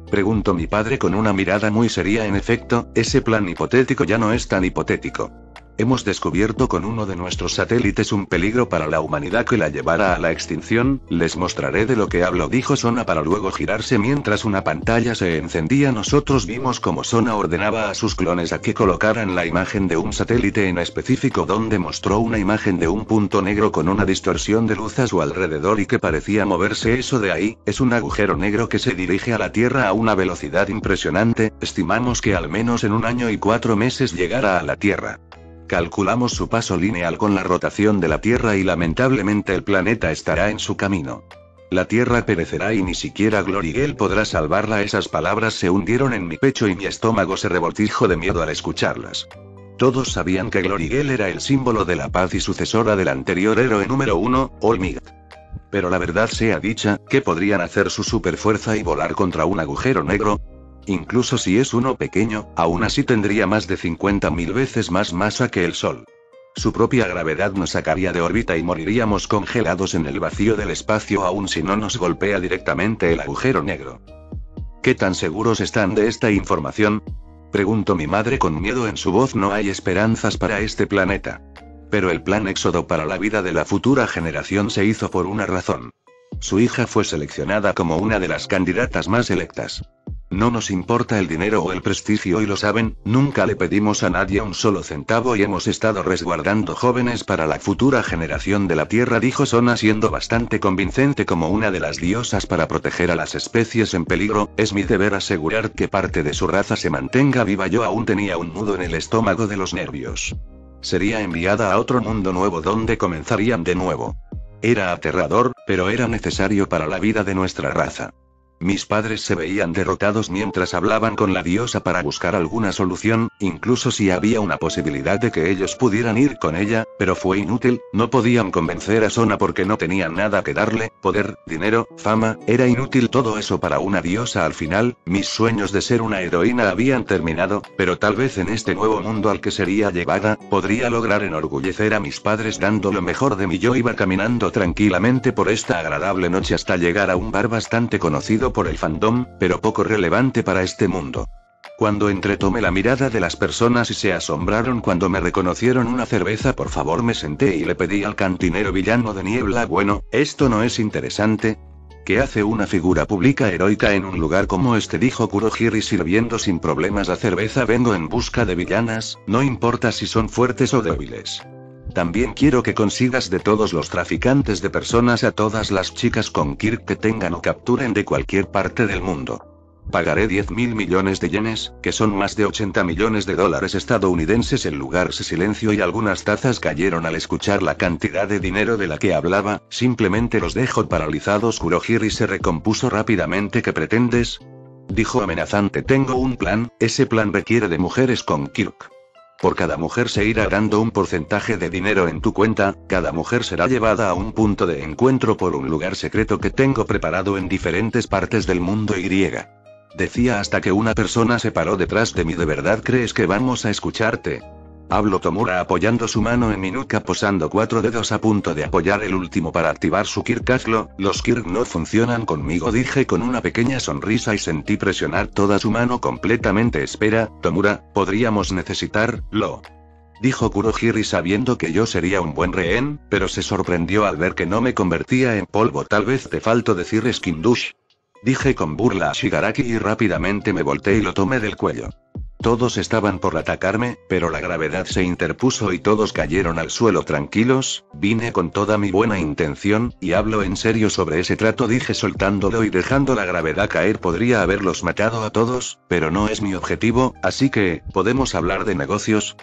Preguntó mi padre con una mirada muy seria en efecto, ese plan hipotético ya no es tan hipotético hemos descubierto con uno de nuestros satélites un peligro para la humanidad que la llevara a la extinción, les mostraré de lo que hablo, dijo Sona para luego girarse mientras una pantalla se encendía. Nosotros vimos como Sona ordenaba a sus clones a que colocaran la imagen de un satélite en específico donde mostró una imagen de un punto negro con una distorsión de luz a su alrededor y que parecía moverse eso de ahí, es un agujero negro que se dirige a la Tierra a una velocidad impresionante, estimamos que al menos en un año y cuatro meses llegará a la Tierra. Calculamos su paso lineal con la rotación de la Tierra y lamentablemente el planeta estará en su camino. La tierra perecerá y ni siquiera Glorigel podrá salvarla. Esas palabras se hundieron en mi pecho y mi estómago se revoltijo de miedo al escucharlas. Todos sabían que Glorigel era el símbolo de la paz y sucesora del anterior héroe número uno, Olmig. Pero la verdad sea dicha, ¿qué podrían hacer su superfuerza y volar contra un agujero negro? Incluso si es uno pequeño, aún así tendría más de 50.000 veces más masa que el Sol. Su propia gravedad nos sacaría de órbita y moriríamos congelados en el vacío del espacio aún si no nos golpea directamente el agujero negro. ¿Qué tan seguros están de esta información? Preguntó mi madre con miedo en su voz. No hay esperanzas para este planeta. Pero el plan éxodo para la vida de la futura generación se hizo por una razón. Su hija fue seleccionada como una de las candidatas más electas. No nos importa el dinero o el prestigio y lo saben, nunca le pedimos a nadie un solo centavo y hemos estado resguardando jóvenes para la futura generación de la Tierra, dijo Sona siendo bastante convincente como una de las diosas para proteger a las especies en peligro, es mi deber asegurar que parte de su raza se mantenga viva. Yo aún tenía un nudo en el estómago de los nervios. Sería enviada a otro mundo nuevo donde comenzarían de nuevo. Era aterrador, pero era necesario para la vida de nuestra raza. Mis padres se veían derrotados mientras hablaban con la diosa para buscar alguna solución, incluso si había una posibilidad de que ellos pudieran ir con ella, pero fue inútil, no podían convencer a Sona porque no tenían nada que darle, poder, dinero, fama, era inútil todo eso para una diosa al final, mis sueños de ser una heroína habían terminado, pero tal vez en este nuevo mundo al que sería llevada, podría lograr enorgullecer a mis padres dando lo mejor de mí. Yo iba caminando tranquilamente por esta agradable noche hasta llegar a un bar bastante conocido por el fandom, pero poco relevante para este mundo. Cuando entretome la mirada de las personas y se asombraron cuando me reconocieron una cerveza, por favor me senté y le pedí al cantinero villano de niebla, bueno, esto no es interesante. ¿Qué hace una figura pública heroica en un lugar como este? dijo Kurohiri sirviendo sin problemas la cerveza. Vengo en busca de villanas, no importa si son fuertes o débiles. También quiero que consigas de todos los traficantes de personas a todas las chicas con Kirk que tengan o capturen de cualquier parte del mundo. Pagaré 10 mil millones de yenes, que son más de 80 millones de dólares estadounidenses. El lugar se silencio y algunas tazas cayeron al escuchar la cantidad de dinero de la que hablaba, simplemente los dejo paralizados. Kurohiri se recompuso rápidamente. ¿Qué pretendes? Dijo amenazante. Tengo un plan, ese plan requiere de mujeres con Kirk. Por cada mujer se irá dando un porcentaje de dinero en tu cuenta, cada mujer será llevada a un punto de encuentro por un lugar secreto que tengo preparado en diferentes partes del mundo y griega. Decía hasta que una persona se paró detrás de mí, ¿de verdad crees que vamos a escucharte? Hablo Tomura apoyando su mano en mi nuca posando cuatro dedos a punto de apoyar el último para activar su Kirk los Kirk no funcionan conmigo dije con una pequeña sonrisa y sentí presionar toda su mano completamente espera, Tomura, podríamos necesitarlo. Dijo Kurohiri sabiendo que yo sería un buen rehén, pero se sorprendió al ver que no me convertía en polvo tal vez te falto decir Skindush. Dije con burla a Shigaraki y rápidamente me volteé y lo tomé del cuello. Todos estaban por atacarme, pero la gravedad se interpuso y todos cayeron al suelo tranquilos, vine con toda mi buena intención, y hablo en serio sobre ese trato, dije soltándolo y dejando la gravedad caer, podría haberlos matado a todos, pero no es mi objetivo, así que, ¿podemos hablar de negocios?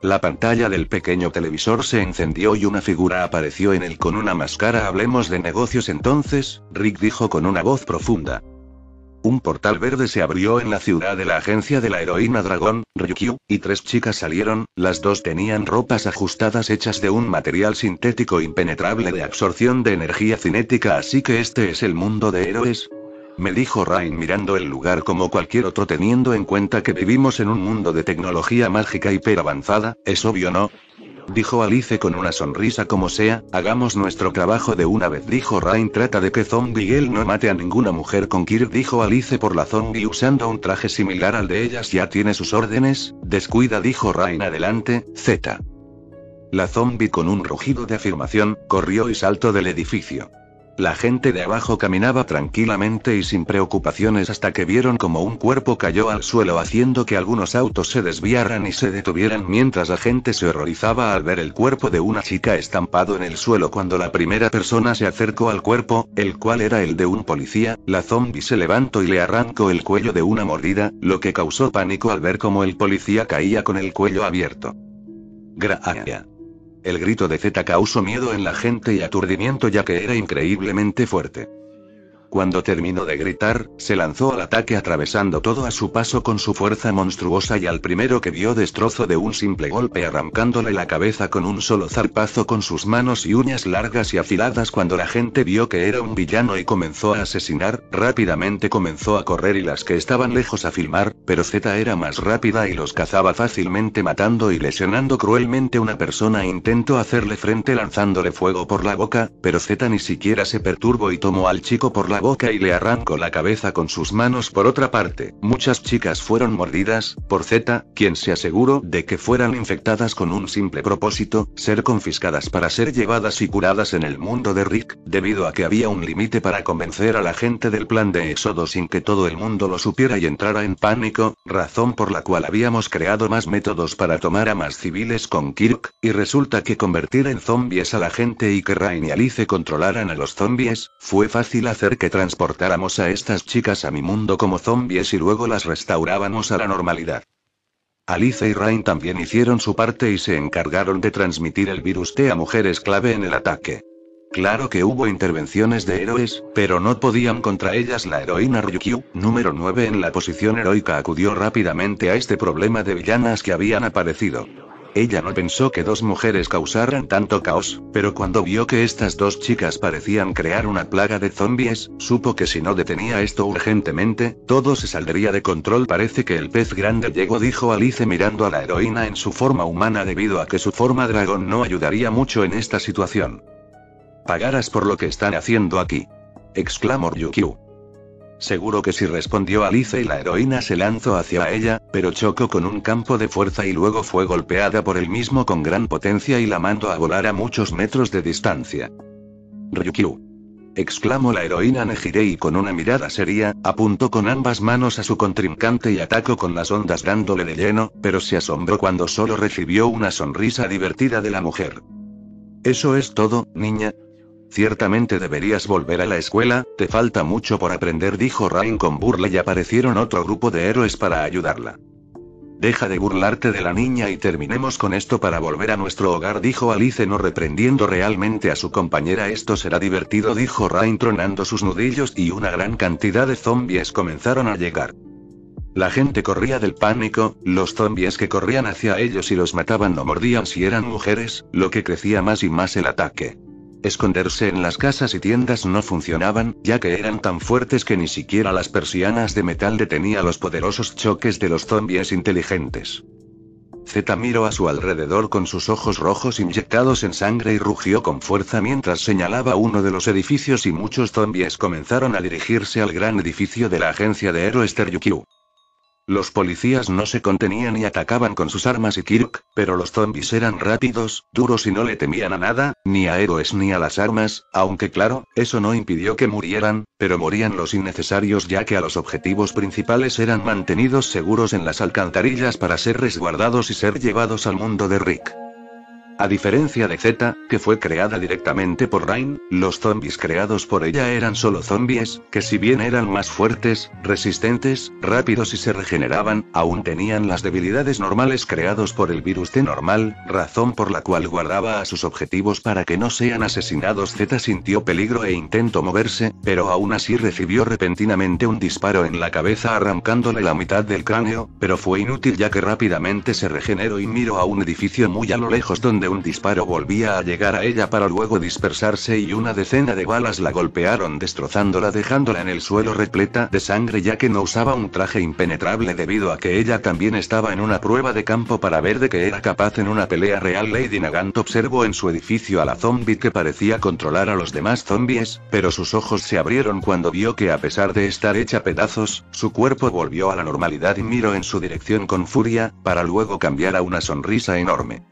La pantalla del pequeño televisor se encendió y una figura apareció en él con una máscara. Hablemos de negocios entonces, Rick dijo con una voz profunda. Un portal verde se abrió en la ciudad de la agencia de la heroína dragón, Ryukyu, y tres chicas salieron, las dos tenían ropas ajustadas hechas de un material sintético impenetrable de absorción de energía cinética, así que este es el mundo de héroes. Me dijo Rain mirando el lugar como cualquier otro teniendo en cuenta que vivimos en un mundo de tecnología mágica avanzada, ¿es obvio no? dijo Alice con una sonrisa como sea, hagamos nuestro trabajo de una vez dijo Rain trata de que Zombie él no mate a ninguna mujer con Kirk dijo Alice por la zombie usando un traje similar al de ellas ya tiene sus órdenes, descuida dijo Rain adelante, Z. La zombie con un rugido de afirmación, corrió y saltó del edificio. La gente de abajo caminaba tranquilamente y sin preocupaciones hasta que vieron como un cuerpo cayó al suelo haciendo que algunos autos se desviaran y se detuvieran mientras la gente se horrorizaba al ver el cuerpo de una chica estampado en el suelo cuando la primera persona se acercó al cuerpo, el cual era el de un policía, la zombie se levantó y le arrancó el cuello de una mordida, lo que causó pánico al ver cómo el policía caía con el cuello abierto. Gracias. El grito de Zeta causó miedo en la gente y aturdimiento ya que era increíblemente fuerte. Cuando terminó de gritar, se lanzó al ataque atravesando todo a su paso con su fuerza monstruosa y al primero que vio destrozo de un simple golpe arrancándole la cabeza con un solo zarpazo con sus manos y uñas largas y afiladas cuando la gente vio que era un villano y comenzó a asesinar, rápidamente comenzó a correr y las que estaban lejos a filmar, pero Z era más rápida y los cazaba fácilmente matando y lesionando cruelmente una persona e intentó hacerle frente lanzándole fuego por la boca, pero Z ni siquiera se perturbó y tomó al chico por la boca y le arrancó la cabeza con sus manos. Por otra parte, muchas chicas fueron mordidas, por Z, quien se aseguró de que fueran infectadas con un simple propósito, ser confiscadas para ser llevadas y curadas en el mundo de Rick, debido a que había un límite para convencer a la gente del plan de Éxodo sin que todo el mundo lo supiera y entrara en pánico, razón por la cual habíamos creado más métodos para tomar a más civiles con Kirk, y resulta que convertir en zombies a la gente y que y Rain Alice controlaran a los zombies, fue fácil hacer que transportáramos a estas chicas a mi mundo como zombies y luego las restaurábamos a la normalidad. Alice y Rain también hicieron su parte y se encargaron de transmitir el virus T a mujeres clave en el ataque. Claro que hubo intervenciones de héroes, pero no podían contra ellas la heroína Ryukyu, número 9 en la posición heroica acudió rápidamente a este problema de villanas que habían aparecido. Ella no pensó que dos mujeres causaran tanto caos, pero cuando vio que estas dos chicas parecían crear una plaga de zombies, supo que si no detenía esto urgentemente, todo se saldría de control. Parece que el pez grande llegó, dijo Alice mirando a la heroína en su forma humana debido a que su forma dragón no ayudaría mucho en esta situación. Pagarás por lo que están haciendo aquí. exclamó Ryukyu. Seguro que si respondió Alice y la heroína se lanzó hacia ella, pero chocó con un campo de fuerza y luego fue golpeada por el mismo con gran potencia y la mandó a volar a muchos metros de distancia. Ryukyu. Exclamó la heroína Nejirei con una mirada seria, apuntó con ambas manos a su contrincante y atacó con las ondas dándole de lleno, pero se asombró cuando solo recibió una sonrisa divertida de la mujer. Eso es todo, niña, Ciertamente deberías volver a la escuela, te falta mucho por aprender, dijo Rain con burla y aparecieron otro grupo de héroes para ayudarla. Deja de burlarte de la niña y terminemos con esto para volver a nuestro hogar, dijo Alice no reprendiendo realmente a su compañera. Esto será divertido, dijo Rain tronando sus nudillos y una gran cantidad de zombies comenzaron a llegar. La gente corría del pánico, los zombies que corrían hacia ellos y los mataban no mordían si eran mujeres, lo que crecía más y más el ataque. Esconderse en las casas y tiendas no funcionaban, ya que eran tan fuertes que ni siquiera las persianas de metal detenían los poderosos choques de los zombies inteligentes. Z miró a su alrededor con sus ojos rojos inyectados en sangre y rugió con fuerza mientras señalaba uno de los edificios y muchos zombies comenzaron a dirigirse al gran edificio de la agencia de héroes Teryukyu. Los policías no se contenían y atacaban con sus armas y Kirk, pero los zombies eran rápidos, duros y no le temían a nada, ni a héroes ni a las armas, aunque claro, eso no impidió que murieran, pero morían los innecesarios ya que a los objetivos principales eran mantenidos seguros en las alcantarillas para ser resguardados y ser llevados al mundo de Rick. A diferencia de Z, que fue creada directamente por Rain, los zombies creados por ella eran solo zombies, que si bien eran más fuertes, resistentes, rápidos y se regeneraban, aún tenían las debilidades normales creados por el virus T normal, razón por la cual guardaba a sus objetivos para que no sean asesinados. Z sintió peligro e intentó moverse, pero aún así recibió repentinamente un disparo en la cabeza arrancándole la mitad del cráneo, pero fue inútil ya que rápidamente se regeneró y miró a un edificio muy a lo lejos donde un disparo volvía a llegar a ella para luego dispersarse y una decena de balas la golpearon destrozándola dejándola en el suelo repleta de sangre ya que no usaba un traje impenetrable debido a que ella también estaba en una prueba de campo para ver de qué era capaz en una pelea real Lady Nagant observó en su edificio a la zombie que parecía controlar a los demás zombies, pero sus ojos se abrieron cuando vio que a pesar de estar hecha pedazos, su cuerpo volvió a la normalidad y miró en su dirección con furia, para luego cambiar a una sonrisa enorme.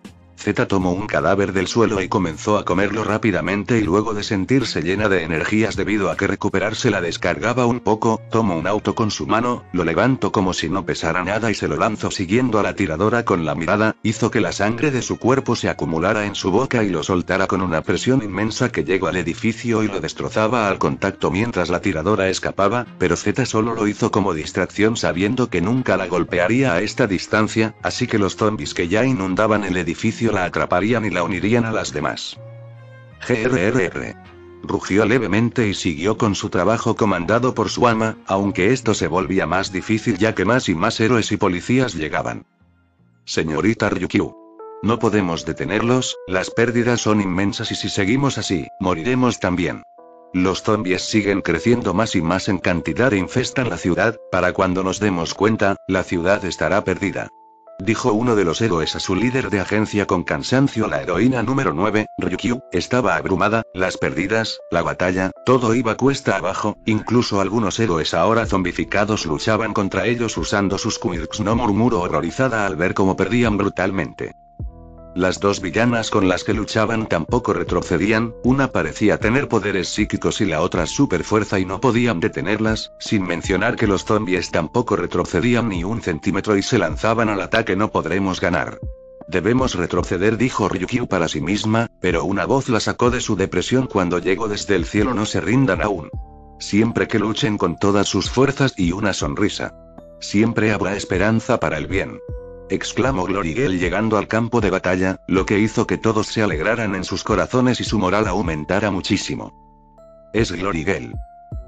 Z tomó un cadáver del suelo y comenzó a comerlo rápidamente y luego de sentirse llena de energías debido a que recuperarse la descargaba un poco, tomó un auto con su mano, lo levanto como si no pesara nada y se lo lanzo siguiendo a la tiradora con la mirada, hizo que la sangre de su cuerpo se acumulara en su boca y lo soltara con una presión inmensa que llegó al edificio y lo destrozaba al contacto mientras la tiradora escapaba, pero Z solo lo hizo como distracción sabiendo que nunca la golpearía a esta distancia, así que los zombies que ya inundaban el edificio la atraparían y la unirían a las demás. GRRR. Rugió levemente y siguió con su trabajo comandado por su ama, aunque esto se volvía más difícil ya que más y más héroes y policías llegaban. Señorita Ryukyu. No podemos detenerlos, las pérdidas son inmensas y si seguimos así, moriremos también. Los zombies siguen creciendo más y más en cantidad e infestan la ciudad, para cuando nos demos cuenta, la ciudad estará perdida dijo uno de los héroes a su líder de agencia con cansancio. La heroína número 9, Ryukyu, estaba abrumada, las perdidas, la batalla, todo iba cuesta abajo, incluso algunos héroes ahora zombificados luchaban contra ellos usando sus quirks. No murmuró horrorizada al ver cómo perdían brutalmente. Las dos villanas con las que luchaban tampoco retrocedían, una parecía tener poderes psíquicos y la otra super fuerza y no podían detenerlas, sin mencionar que los zombies tampoco retrocedían ni un centímetro y se lanzaban al ataque no podremos ganar. Debemos retroceder, dijo Ryukyu para sí misma, pero una voz la sacó de su depresión cuando llegó desde el cielo no se rindan aún. Siempre que luchen con todas sus fuerzas y una sonrisa. Siempre habrá esperanza para el bien exclamó Glorigel llegando al campo de batalla, lo que hizo que todos se alegraran en sus corazones y su moral aumentara muchísimo. Es Glorigel.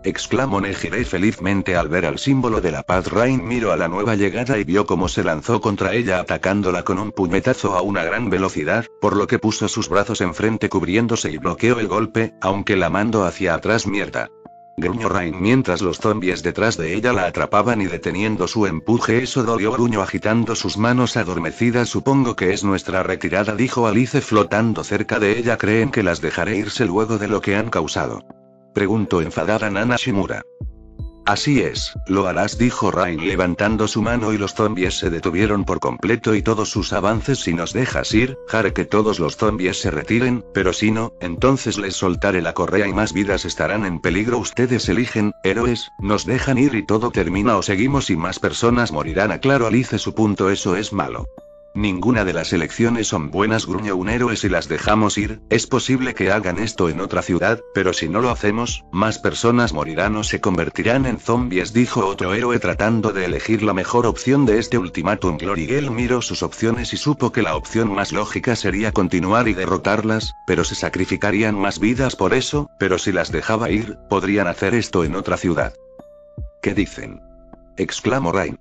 Exclamó Nejire felizmente al ver al símbolo de la paz. Rain miró a la nueva llegada y vio cómo se lanzó contra ella atacándola con un puñetazo a una gran velocidad, por lo que puso sus brazos enfrente cubriéndose y bloqueó el golpe, aunque la mandó hacia atrás mierda. Gruñó Rain mientras los zombies detrás de ella la atrapaban y deteniendo su empuje. Eso dolió Gruño agitando sus manos adormecidas. Supongo que es nuestra retirada, dijo Alice flotando cerca de ella. ¿Creen que las dejaré irse luego de lo que han causado? Preguntó enfadada Nana Shimura. Así es, lo harás, dijo Rain levantando su mano y los zombies se detuvieron por completo y todos sus avances si nos dejas ir, haré que todos los zombies se retiren, pero si no, entonces les soltaré la correa y más vidas estarán en peligro. Ustedes eligen, héroes, nos dejan ir y todo termina o seguimos y más personas morirán. Aclaro Alice su punto, eso es malo. Ninguna de las elecciones son buenas, gruñó un héroe si las dejamos ir, es posible que hagan esto en otra ciudad, pero si no lo hacemos, más personas morirán o se convertirán en zombies, dijo otro héroe tratando de elegir la mejor opción de este ultimátum. Glorigel miró sus opciones y supo que la opción más lógica sería continuar y derrotarlas, pero se sacrificarían más vidas por eso, pero si las dejaba ir, podrían hacer esto en otra ciudad. ¿Qué dicen? exclamó Rain.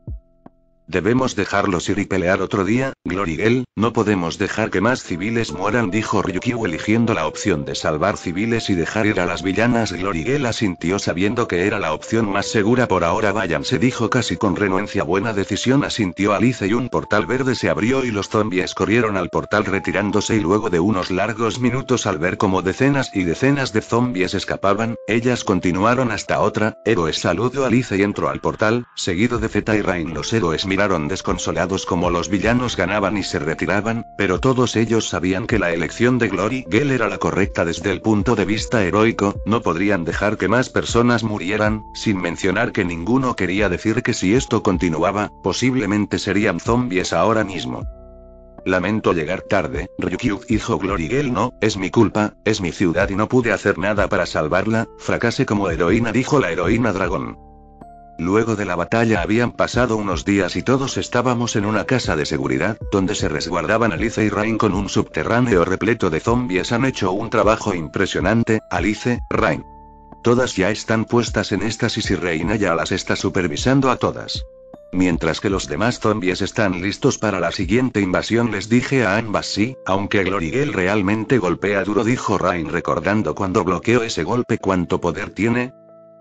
Debemos dejarlos ir y pelear otro día, Glorigel, no podemos dejar que más civiles mueran, dijo Ryukyu eligiendo la opción de salvar civiles y dejar ir a las villanas. Glorigel asintió sabiendo que era la opción más segura por ahora. se dijo casi con renuencia. Buena decisión, asintió Alice y un portal verde se abrió y los zombies corrieron al portal retirándose y luego de unos largos minutos al ver como decenas y decenas de zombies escapaban, ellas continuaron hasta otra. Héroes saludó a Alice y entró al portal, seguido de Zeta y Rain. Los héroes miraron desconsolados como los villanos ganaban y se retiraban, pero todos ellos sabían que la elección de Glory Gell era la correcta desde el punto de vista heroico, no podrían dejar que más personas murieran, sin mencionar que ninguno quería decir que si esto continuaba, posiblemente serían zombies ahora mismo. Lamento llegar tarde, Ryukyu dijo Girl. no, es mi culpa, es mi ciudad y no pude hacer nada para salvarla, fracase como heroína dijo la heroína dragón. Luego de la batalla habían pasado unos días y todos estábamos en una casa de seguridad, donde se resguardaban Alice y Rain con un subterráneo repleto de zombies. Han hecho un trabajo impresionante, Alice, Rain. Todas ya están puestas en estas y si Reina ya las está supervisando a todas. Mientras que los demás zombies están listos para la siguiente invasión, les dije a ambas sí, aunque Glorigel realmente golpea duro, dijo Rain recordando cuando bloqueó ese golpe cuánto poder tiene,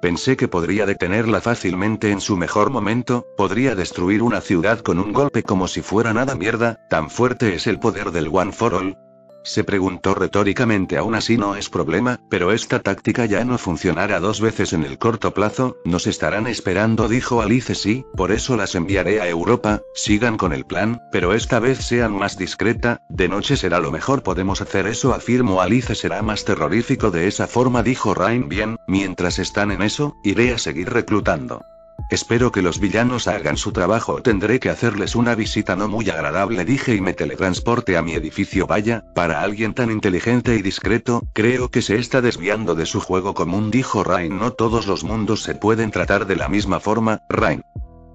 Pensé que podría detenerla fácilmente en su mejor momento, podría destruir una ciudad con un golpe como si fuera nada mierda, tan fuerte es el poder del One for All, se preguntó retóricamente aún así no es problema, pero esta táctica ya no funcionará dos veces en el corto plazo, nos estarán esperando dijo Alice sí, por eso las enviaré a Europa, sigan con el plan, pero esta vez sean más discreta, de noche será lo mejor podemos hacer eso afirmó Alice será más terrorífico de esa forma dijo Rain bien, mientras están en eso, iré a seguir reclutando. Espero que los villanos hagan su trabajo. Tendré que hacerles una visita no muy agradable, dije y me teletransporte a mi edificio. Vaya, para alguien tan inteligente y discreto, creo que se está desviando de su juego común, dijo Rain. No todos los mundos se pueden tratar de la misma forma, Rain.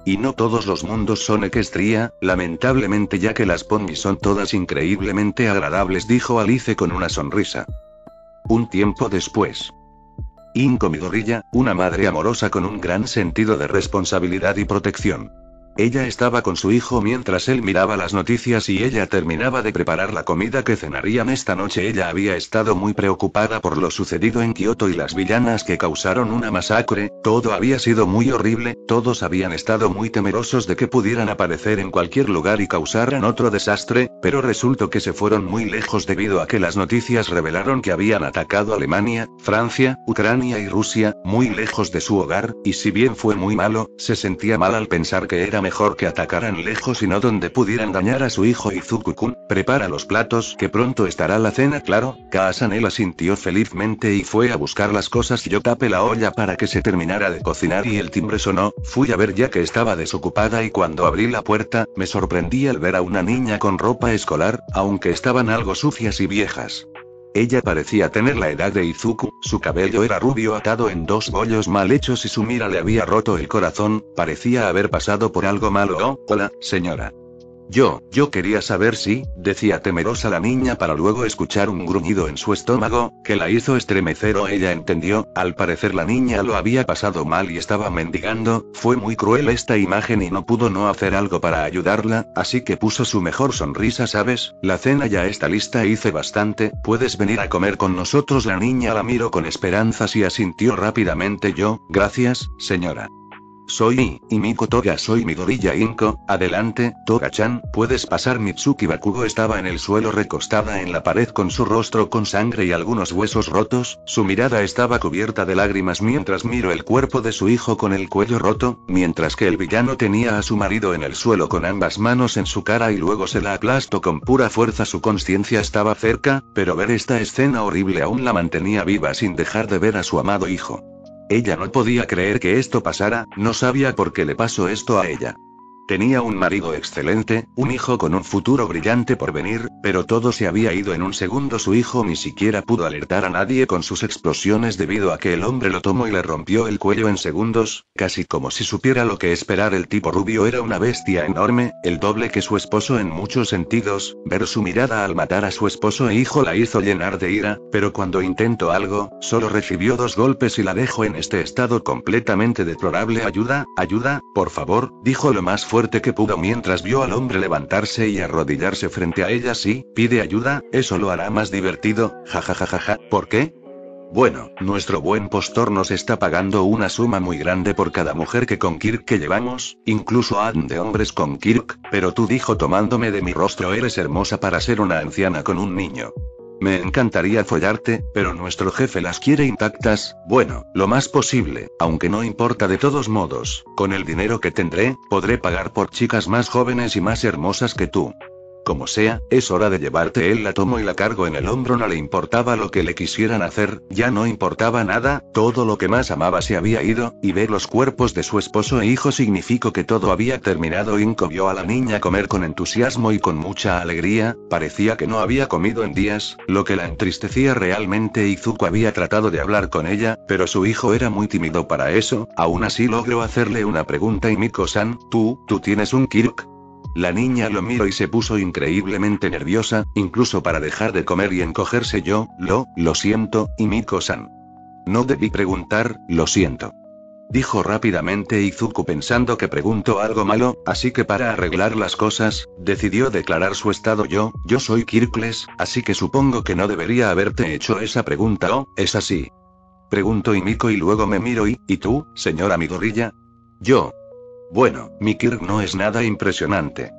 Y no todos los mundos son equestría, lamentablemente ya que las ponis son todas increíblemente agradables, dijo Alice con una sonrisa. Un tiempo después. Incomidorilla, una madre amorosa con un gran sentido de responsabilidad y protección. Ella estaba con su hijo mientras él miraba las noticias y ella terminaba de preparar la comida que cenarían esta noche. Ella había estado muy preocupada por lo sucedido en Kioto y las villanas que causaron una masacre, todo había sido muy horrible, todos habían estado muy temerosos de que pudieran aparecer en cualquier lugar y causaran otro desastre, pero resultó que se fueron muy lejos debido a que las noticias revelaron que habían atacado Alemania, Francia, Ucrania y Rusia, muy lejos de su hogar, y si bien fue muy malo, se sentía mal al pensar que era mejor que atacaran lejos y no donde pudieran dañar a su hijo Izukukun, prepara los platos que pronto estará la cena claro, Kaasanela sintió felizmente y fue a buscar las cosas yo tapé la olla para que se terminara de cocinar y el timbre sonó, fui a ver ya que estaba desocupada y cuando abrí la puerta, me sorprendí al ver a una niña con ropa escolar, aunque estaban algo sucias y viejas. Ella parecía tener la edad de Izuku, su cabello era rubio atado en dos bollos mal hechos y su mira le había roto el corazón, parecía haber pasado por algo malo. Oh, hola, señora. Yo, yo quería saber si, decía temerosa la niña para luego escuchar un gruñido en su estómago, que la hizo estremecer o ella entendió, al parecer la niña lo había pasado mal y estaba mendigando, fue muy cruel esta imagen y no pudo no hacer algo para ayudarla, así que puso su mejor sonrisa, sabes, la cena ya está lista hice bastante, puedes venir a comer con nosotros, la niña la miró con esperanzas y asintió rápidamente yo, gracias, señora. Soy, y Miko Toga soy mi gorilla Inko, adelante, Toga-chan, puedes pasar Mitsuki Bakugo estaba en el suelo recostada en la pared con su rostro con sangre y algunos huesos rotos, su mirada estaba cubierta de lágrimas mientras miro el cuerpo de su hijo con el cuello roto, mientras que el villano tenía a su marido en el suelo con ambas manos en su cara y luego se la aplastó con pura fuerza su conciencia estaba cerca, pero ver esta escena horrible aún la mantenía viva sin dejar de ver a su amado hijo. Ella no podía creer que esto pasara, no sabía por qué le pasó esto a ella. Tenía un marido excelente, un hijo con un futuro brillante por venir, pero todo se había ido en un segundo. Su hijo ni siquiera pudo alertar a nadie con sus explosiones debido a que el hombre lo tomó y le rompió el cuello en segundos, casi como si supiera lo que esperar. El tipo rubio era una bestia enorme, el doble que su esposo en muchos sentidos, ver su mirada al matar a su esposo e hijo la hizo llenar de ira, pero cuando intentó algo, solo recibió dos golpes y la dejó en este estado completamente deplorable. Ayuda, ayuda, por favor, dijo lo más fuerte que pudo mientras vio al hombre levantarse y arrodillarse frente a ella. Sí, pide ayuda, eso lo hará más divertido, jajajajaja, ¿por qué? Bueno, nuestro buen postor nos está pagando una suma muy grande por cada mujer que con Kirk que llevamos, incluso han de hombres con Kirk, pero tú dijo tomándome de mi rostro eres hermosa para ser una anciana con un niño. Me encantaría follarte, pero nuestro jefe las quiere intactas, bueno, lo más posible, aunque no importa de todos modos, con el dinero que tendré, podré pagar por chicas más jóvenes y más hermosas que tú. Como sea, es hora de llevarte. Él la tomo y la cargo en el hombro. No le importaba lo que le quisieran hacer, ya no importaba nada, todo lo que más amaba se había ido, y ver los cuerpos de su esposo e hijo significó que todo había terminado. Inco vio a la niña comer con entusiasmo y con mucha alegría, parecía que no había comido en días, lo que la entristecía realmente. Izuku había tratado de hablar con ella, pero su hijo era muy tímido para eso, aún así logró hacerle una pregunta y Miko-san, tú, tú tienes un Kiruk? La niña lo miró y se puso increíblemente nerviosa, incluso para dejar de comer y encogerse yo, lo, lo siento, y Miko-san. No debí preguntar, lo siento. Dijo rápidamente Izuku pensando que preguntó algo malo, así que para arreglar las cosas, decidió declarar su estado yo, yo soy Kirkles, así que supongo que no debería haberte hecho esa pregunta o, oh, es así. y Miko y luego me miro y, ¿y tú, señora Midorilla? Yo, bueno, mi Kirk no es nada impresionante.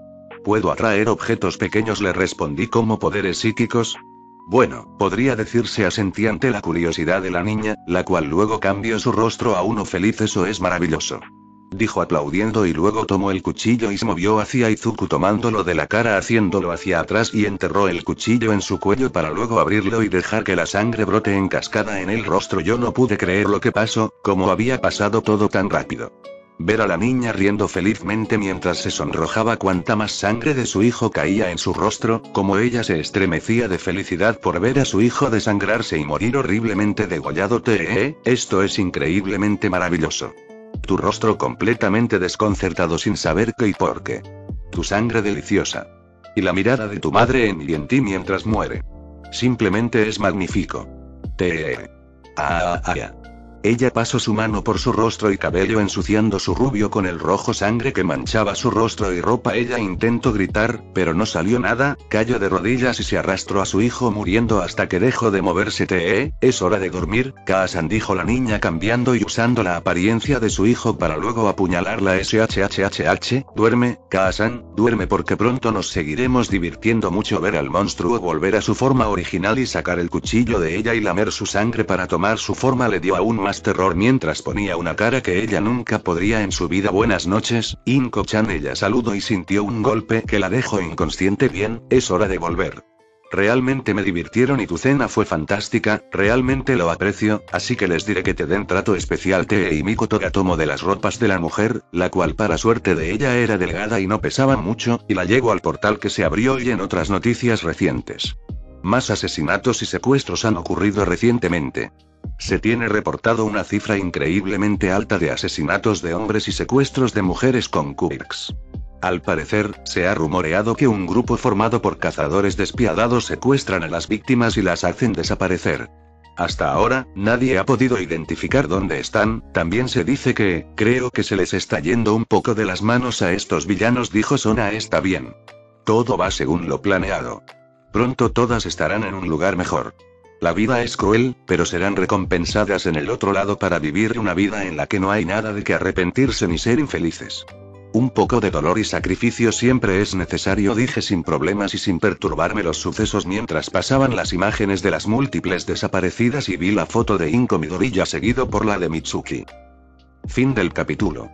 Puedo atraer objetos pequeños, le respondí como poderes psíquicos. Bueno, podría decirse asentí la curiosidad de la niña, la cual luego cambió su rostro a uno feliz, eso es maravilloso. Dijo aplaudiendo y luego tomó el cuchillo y se movió hacia Izuku tomándolo de la cara haciéndolo hacia atrás y enterró el cuchillo en su cuello para luego abrirlo y dejar que la sangre brote en cascada en el rostro. Yo no pude creer lo que pasó, como había pasado todo tan rápido. Ver a la niña riendo felizmente mientras se sonrojaba cuanta más sangre de su hijo caía en su rostro, como ella se estremecía de felicidad por ver a su hijo desangrarse y morir horriblemente degollado. Te, eh, eh, esto es increíblemente maravilloso. Tu rostro completamente desconcertado sin saber qué y por qué. Tu sangre deliciosa. Y la mirada de tu madre en y en ti mientras muere. Simplemente es magnífico. Te. Eh, ah, ah. ah ella pasó su mano por su rostro y cabello ensuciando su rubio con el rojo sangre que manchaba su rostro y ropa. Ella intentó gritar, pero no salió nada, cayó de rodillas y se arrastró a su hijo muriendo hasta que dejó de moverse. Te, ¿eh? es hora de dormir, Kaasan dijo la niña cambiando y usando la apariencia de su hijo para luego apuñalarla. shhh duerme, Kaasan, duerme porque pronto nos seguiremos divirtiendo mucho ver al monstruo volver a su forma original y sacar el cuchillo de ella y lamer su sangre para tomar su forma le dio aún más más terror mientras ponía una cara que ella nunca podría en su vida. Buenas noches, Inko-chan. Ella saludó y sintió un golpe que la dejó inconsciente. Bien, es hora de volver. Realmente me divirtieron y tu cena fue fantástica, realmente lo aprecio, así que les diré que te den trato especial. Te y e Miko Toga de las ropas de la mujer, la cual para suerte de ella era delgada y no pesaba mucho, y la llego al portal que se abrió y en otras noticias recientes. Más asesinatos y secuestros han ocurrido recientemente. Se tiene reportado una cifra increíblemente alta de asesinatos de hombres y secuestros de mujeres con quirks. Al parecer, se ha rumoreado que un grupo formado por cazadores despiadados secuestran a las víctimas y las hacen desaparecer. Hasta ahora, nadie ha podido identificar dónde están, también se dice que, creo que se les está yendo un poco de las manos a estos villanos, dijo Sona está bien. Todo va según lo planeado. Pronto todas estarán en un lugar mejor. La vida es cruel, pero serán recompensadas en el otro lado para vivir una vida en la que no hay nada de que arrepentirse ni ser infelices. Un poco de dolor y sacrificio siempre es necesario, dije sin problemas y sin perturbarme los sucesos mientras pasaban las imágenes de las múltiples desaparecidas y vi la foto de Inko Midoriya seguido por la de Mitsuki. Fin del capítulo.